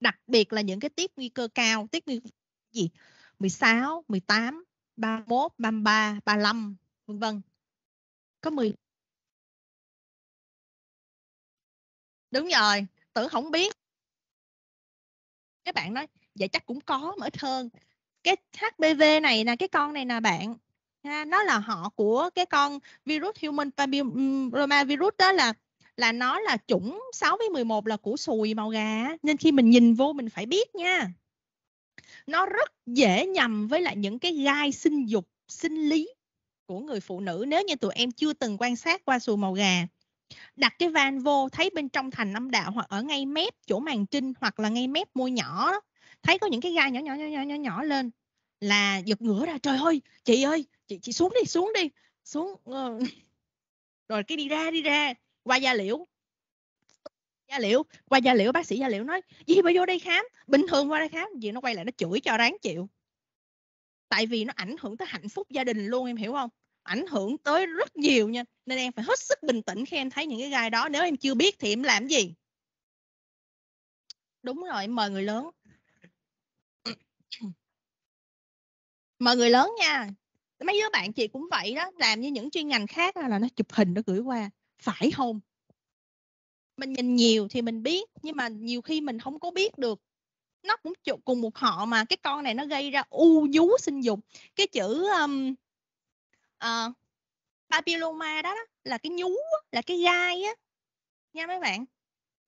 Speaker 2: Đặc biệt là những cái tiếp nguy cơ cao, tiếp nguy gì 16, 18, 31,
Speaker 1: 33, 35, vân vân. Có 10. Đúng rồi, tưởng không biết. Các bạn nói, vậy chắc cũng có mà ít hơn. Cái HPV này nè, cái con này nè
Speaker 2: bạn. Nó là họ của cái con virus human papilloma ừ, virus đó là là nó là chủng 6 với 11 là củ sùi màu gà nên khi mình nhìn vô mình phải biết nha nó rất dễ nhầm với lại những cái gai sinh dục sinh lý của người phụ nữ nếu như tụi em chưa từng quan sát qua xù màu gà đặt cái van vô thấy bên trong thành âm đạo hoặc ở ngay mép chỗ màng trinh hoặc là ngay mép môi nhỏ đó, thấy có những cái gai nhỏ nhỏ nhỏ nhỏ nhỏ nhỏ lên là giật ngửa ra trời ơi chị ơi chị chị xuống đi xuống đi xuống ờ, rồi cái đi ra đi ra qua da liễu gia liễu qua gia liễu bác sĩ gia liễu nói gì mà vô đây khám bình thường qua đây khám gì nó quay lại nó chửi cho ráng chịu tại vì nó ảnh hưởng tới hạnh phúc gia đình luôn em hiểu không ảnh hưởng tới rất nhiều nha nên em phải hết sức bình tĩnh khi em thấy
Speaker 1: những cái gai đó nếu em chưa biết thì em làm gì đúng rồi em mời người lớn mời người lớn nha
Speaker 2: mấy đứa bạn chị cũng vậy đó làm như những chuyên ngành khác là nó chụp hình nó gửi qua phải không mình nhìn nhiều thì mình biết nhưng mà nhiều khi mình không có biết được nó cũng cùng một họ mà cái con này nó gây ra u vú sinh dục cái chữ um, uh, papilloma đó, đó là cái nhú là cái gai á nha mấy bạn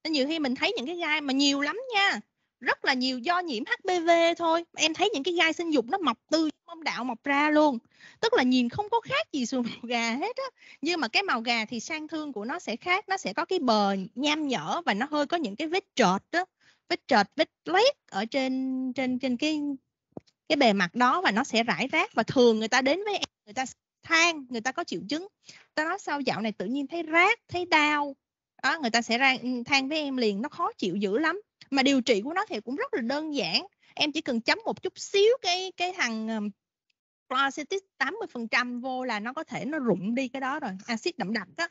Speaker 2: nên nhiều khi mình thấy những cái gai mà nhiều lắm nha rất là nhiều do nhiễm HPV thôi em thấy những cái gai sinh dục nó mọc từ mông đạo mọc ra luôn tức là nhìn không có khác gì sườn màu gà hết á nhưng mà cái màu gà thì sang thương của nó sẽ khác nó sẽ có cái bờ nham nhở và nó hơi có những cái vết trệt đó vết trệt vết loét ở trên trên trên cái cái bề mặt đó và nó sẽ rải rác và thường người ta đến với em người ta than người ta có triệu chứng ta nói sao dạo này tự nhiên thấy rác thấy đau đó người ta sẽ ra ừ, than với em liền nó khó chịu dữ lắm mà điều trị của nó thì cũng rất là đơn giản em chỉ cần chấm một chút xíu cái cái thằng chlorositis ờ, 80% vô là nó có thể nó rụng đi cái đó rồi axit đậm đặc đó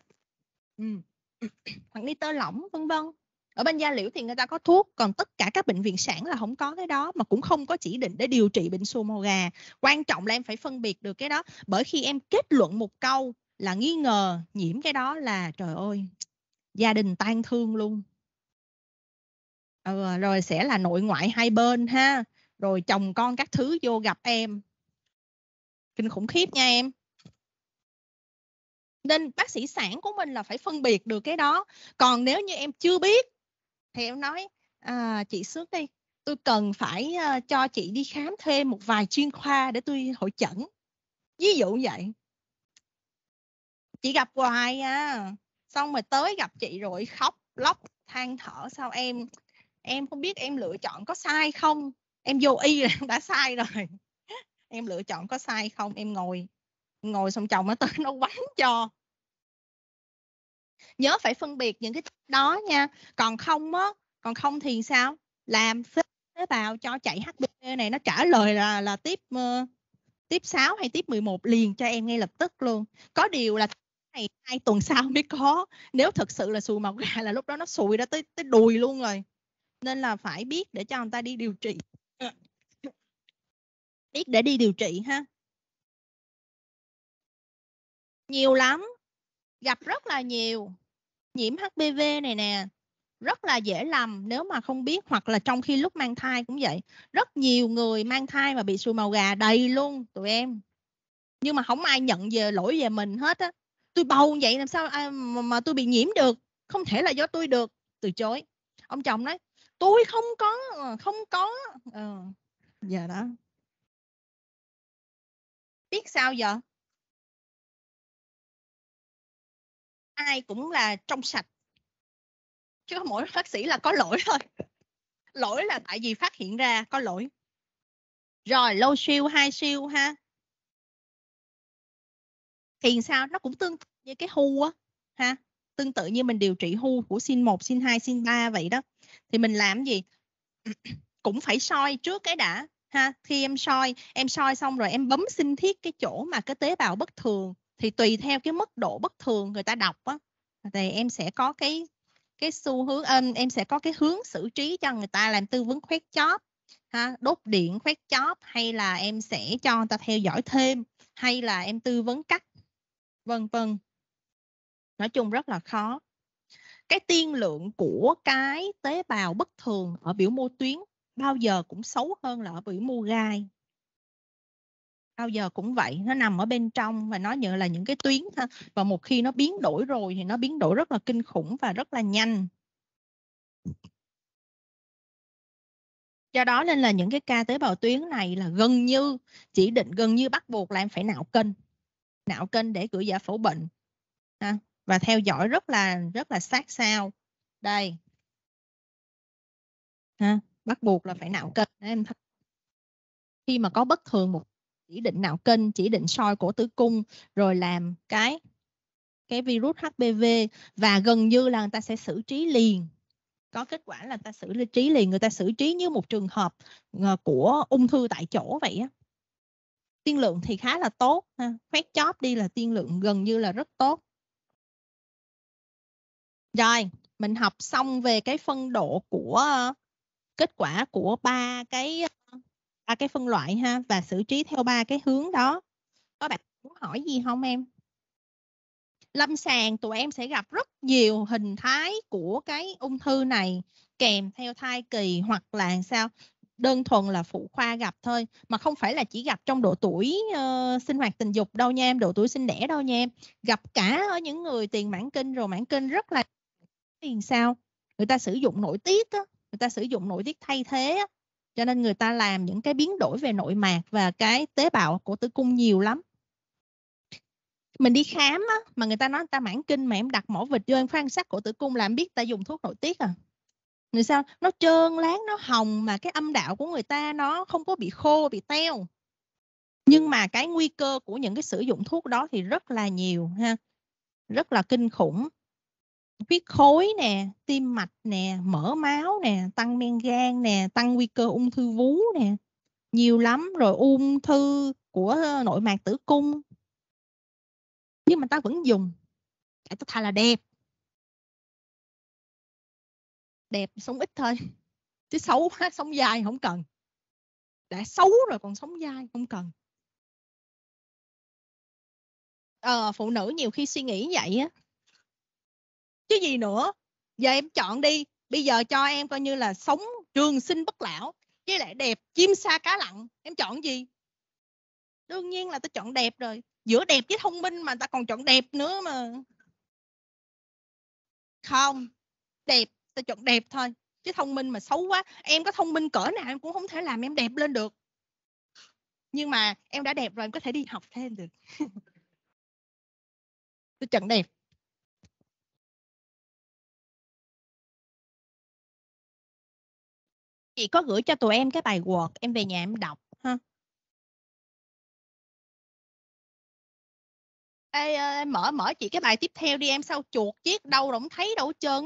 Speaker 2: ừ. hoặc nitơ lỏng vân vân ở bên da liễu thì người ta có thuốc còn tất cả các bệnh viện sản là không có cái đó mà cũng không có chỉ định để điều trị bệnh xù màu gà quan trọng là em phải phân biệt được cái đó bởi khi em kết luận một câu là nghi ngờ nhiễm cái đó là trời ơi gia đình tan thương luôn ừ, rồi sẽ là nội ngoại hai bên ha rồi chồng con các thứ vô gặp em kinh khủng khiếp nha em nên bác sĩ sản của mình là phải phân biệt được cái đó còn nếu như em chưa biết thì em nói à, chị xước đi tôi cần phải uh, cho chị đi khám thêm một vài chuyên khoa để tôi hội chẩn ví dụ vậy chị gặp hoài à xong rồi tới gặp chị rồi khóc lóc than thở sao em em không biết em lựa chọn có sai không em vô y là đã sai rồi em lựa chọn có sai không em ngồi ngồi xong chồng nó tới nó quánh cho nhớ phải phân biệt những cái đó nha còn không á còn không thì sao làm tế bào cho chạy HPV này nó trả lời là là tiếp uh, tiếp 6 hay tiếp 11 liền cho em ngay lập tức luôn có điều là này hai tuần sau mới có nếu thật sự là sùi màu gà là lúc đó nó sùi ra tới tới đùi luôn rồi nên là phải biết để cho người
Speaker 1: ta đi điều trị ừ. biết để đi điều trị ha nhiều lắm gặp rất là nhiều
Speaker 2: nhiễm HPV này nè rất là dễ lầm nếu mà không biết hoặc là trong khi lúc mang thai cũng vậy rất nhiều người mang thai mà bị sùi màu gà đầy luôn tụi em nhưng mà không ai nhận về lỗi về mình hết á tôi bầu vậy làm sao mà, mà tôi bị nhiễm
Speaker 1: được không thể là do tôi được từ chối ông chồng nói tôi không có ờ, không có ừ. giờ đó biết sao giờ ai cũng là trong sạch chứ mỗi bác sĩ là có lỗi thôi lỗi là tại vì phát hiện ra có lỗi rồi lâu siêu hai siêu ha thì sao nó cũng tương tự như cái hu á ha tương tự
Speaker 2: như mình điều trị hu của sin 1, sin 2, sin 3 vậy đó thì mình làm gì cũng phải soi trước cái đã ha khi em soi em soi xong rồi em bấm sinh thiết cái chỗ mà cái tế bào bất thường thì tùy theo cái mức độ bất thường người ta đọc á thì em sẽ có cái cái xu hướng em à, em sẽ có cái hướng xử trí cho người ta làm tư vấn khoét chóp ha đốt điện khoét chóp hay là em sẽ cho người ta theo dõi thêm hay là em tư vấn cắt vân vân nói chung rất là khó cái tiên lượng của cái tế bào bất thường ở biểu mô tuyến bao giờ cũng xấu hơn là ở biểu mô gai bao giờ cũng vậy nó nằm ở bên trong và nó như là những cái tuyến ha và một khi nó biến đổi rồi thì nó biến đổi rất là kinh khủng và rất là nhanh do đó nên là những cái ca tế bào tuyến này là gần như chỉ định gần như bắt buộc là em phải nạo kênh nạo kênh để gửi giả phẫu bệnh ha và theo dõi rất là rất là sát sao đây ha, bắt buộc là phải nạo kênh em thấy khi mà có bất thường một chỉ định nạo kênh chỉ định soi cổ tử cung rồi làm cái cái virus HPV và gần như là người ta sẽ xử trí liền có kết quả là người ta xử trí liền người ta xử trí như một trường hợp ờ, của ung thư tại chỗ vậy á tiên lượng thì khá là tốt ha. khoét chóp đi là tiên lượng gần như là rất tốt rồi, mình học xong về cái phân độ của kết quả của ba cái ba cái phân loại ha và xử trí theo ba cái hướng đó. Có bạn muốn hỏi gì không em? Lâm sàng tụi em sẽ gặp rất nhiều hình thái của cái ung thư này kèm theo thai kỳ hoặc là sao đơn thuần là phụ khoa gặp thôi mà không phải là chỉ gặp trong độ tuổi uh, sinh hoạt tình dục đâu nha em độ tuổi sinh đẻ đâu nha em gặp cả ở những người tiền mãn kinh rồi mãn kinh rất là thì sao người ta sử dụng nội tiết á, người ta sử dụng nội tiết thay thế á. cho nên người ta làm những cái biến đổi về nội mạc và cái tế bào của tử cung nhiều lắm mình đi khám á, mà người ta nói người ta mãn kinh mà em đặt mẫu vịt vô em quan sát cổ tử cung làm biết ta dùng thuốc nội tiết à người sao nó trơn láng nó hồng mà cái âm đạo của người ta nó không có bị khô bị teo nhưng mà cái nguy cơ của những cái sử dụng thuốc đó thì rất là nhiều ha rất là kinh khủng huyết khối nè tim mạch nè mỡ máu nè tăng men gan nè tăng nguy cơ ung thư vú nè nhiều lắm rồi ung thư của nội mạc tử
Speaker 1: cung nhưng mà ta vẫn dùng cái ta thà là đẹp đẹp sống ít thôi chứ xấu quá sống dài không cần đã xấu rồi còn sống dài không cần ờ, phụ nữ nhiều khi suy nghĩ vậy á
Speaker 2: chứ gì nữa giờ em chọn đi bây giờ cho em coi như là sống trường sinh bất lão với lại đẹp chim sa cá lặn em chọn gì đương nhiên là tôi chọn đẹp rồi giữa đẹp với thông minh mà ta còn chọn đẹp nữa mà không đẹp ta chọn đẹp thôi chứ thông minh mà xấu quá em có thông minh cỡ
Speaker 1: nào em cũng không thể làm em đẹp lên được nhưng mà em đã đẹp rồi em có thể đi học thêm được tôi chọn đẹp chị có gửi cho tụi em cái bài Word em về nhà em đọc ha Ê, ê, mở mở chị cái bài tiếp theo đi em sao chuột chiếc đâu rồi không thấy đâu hết trơn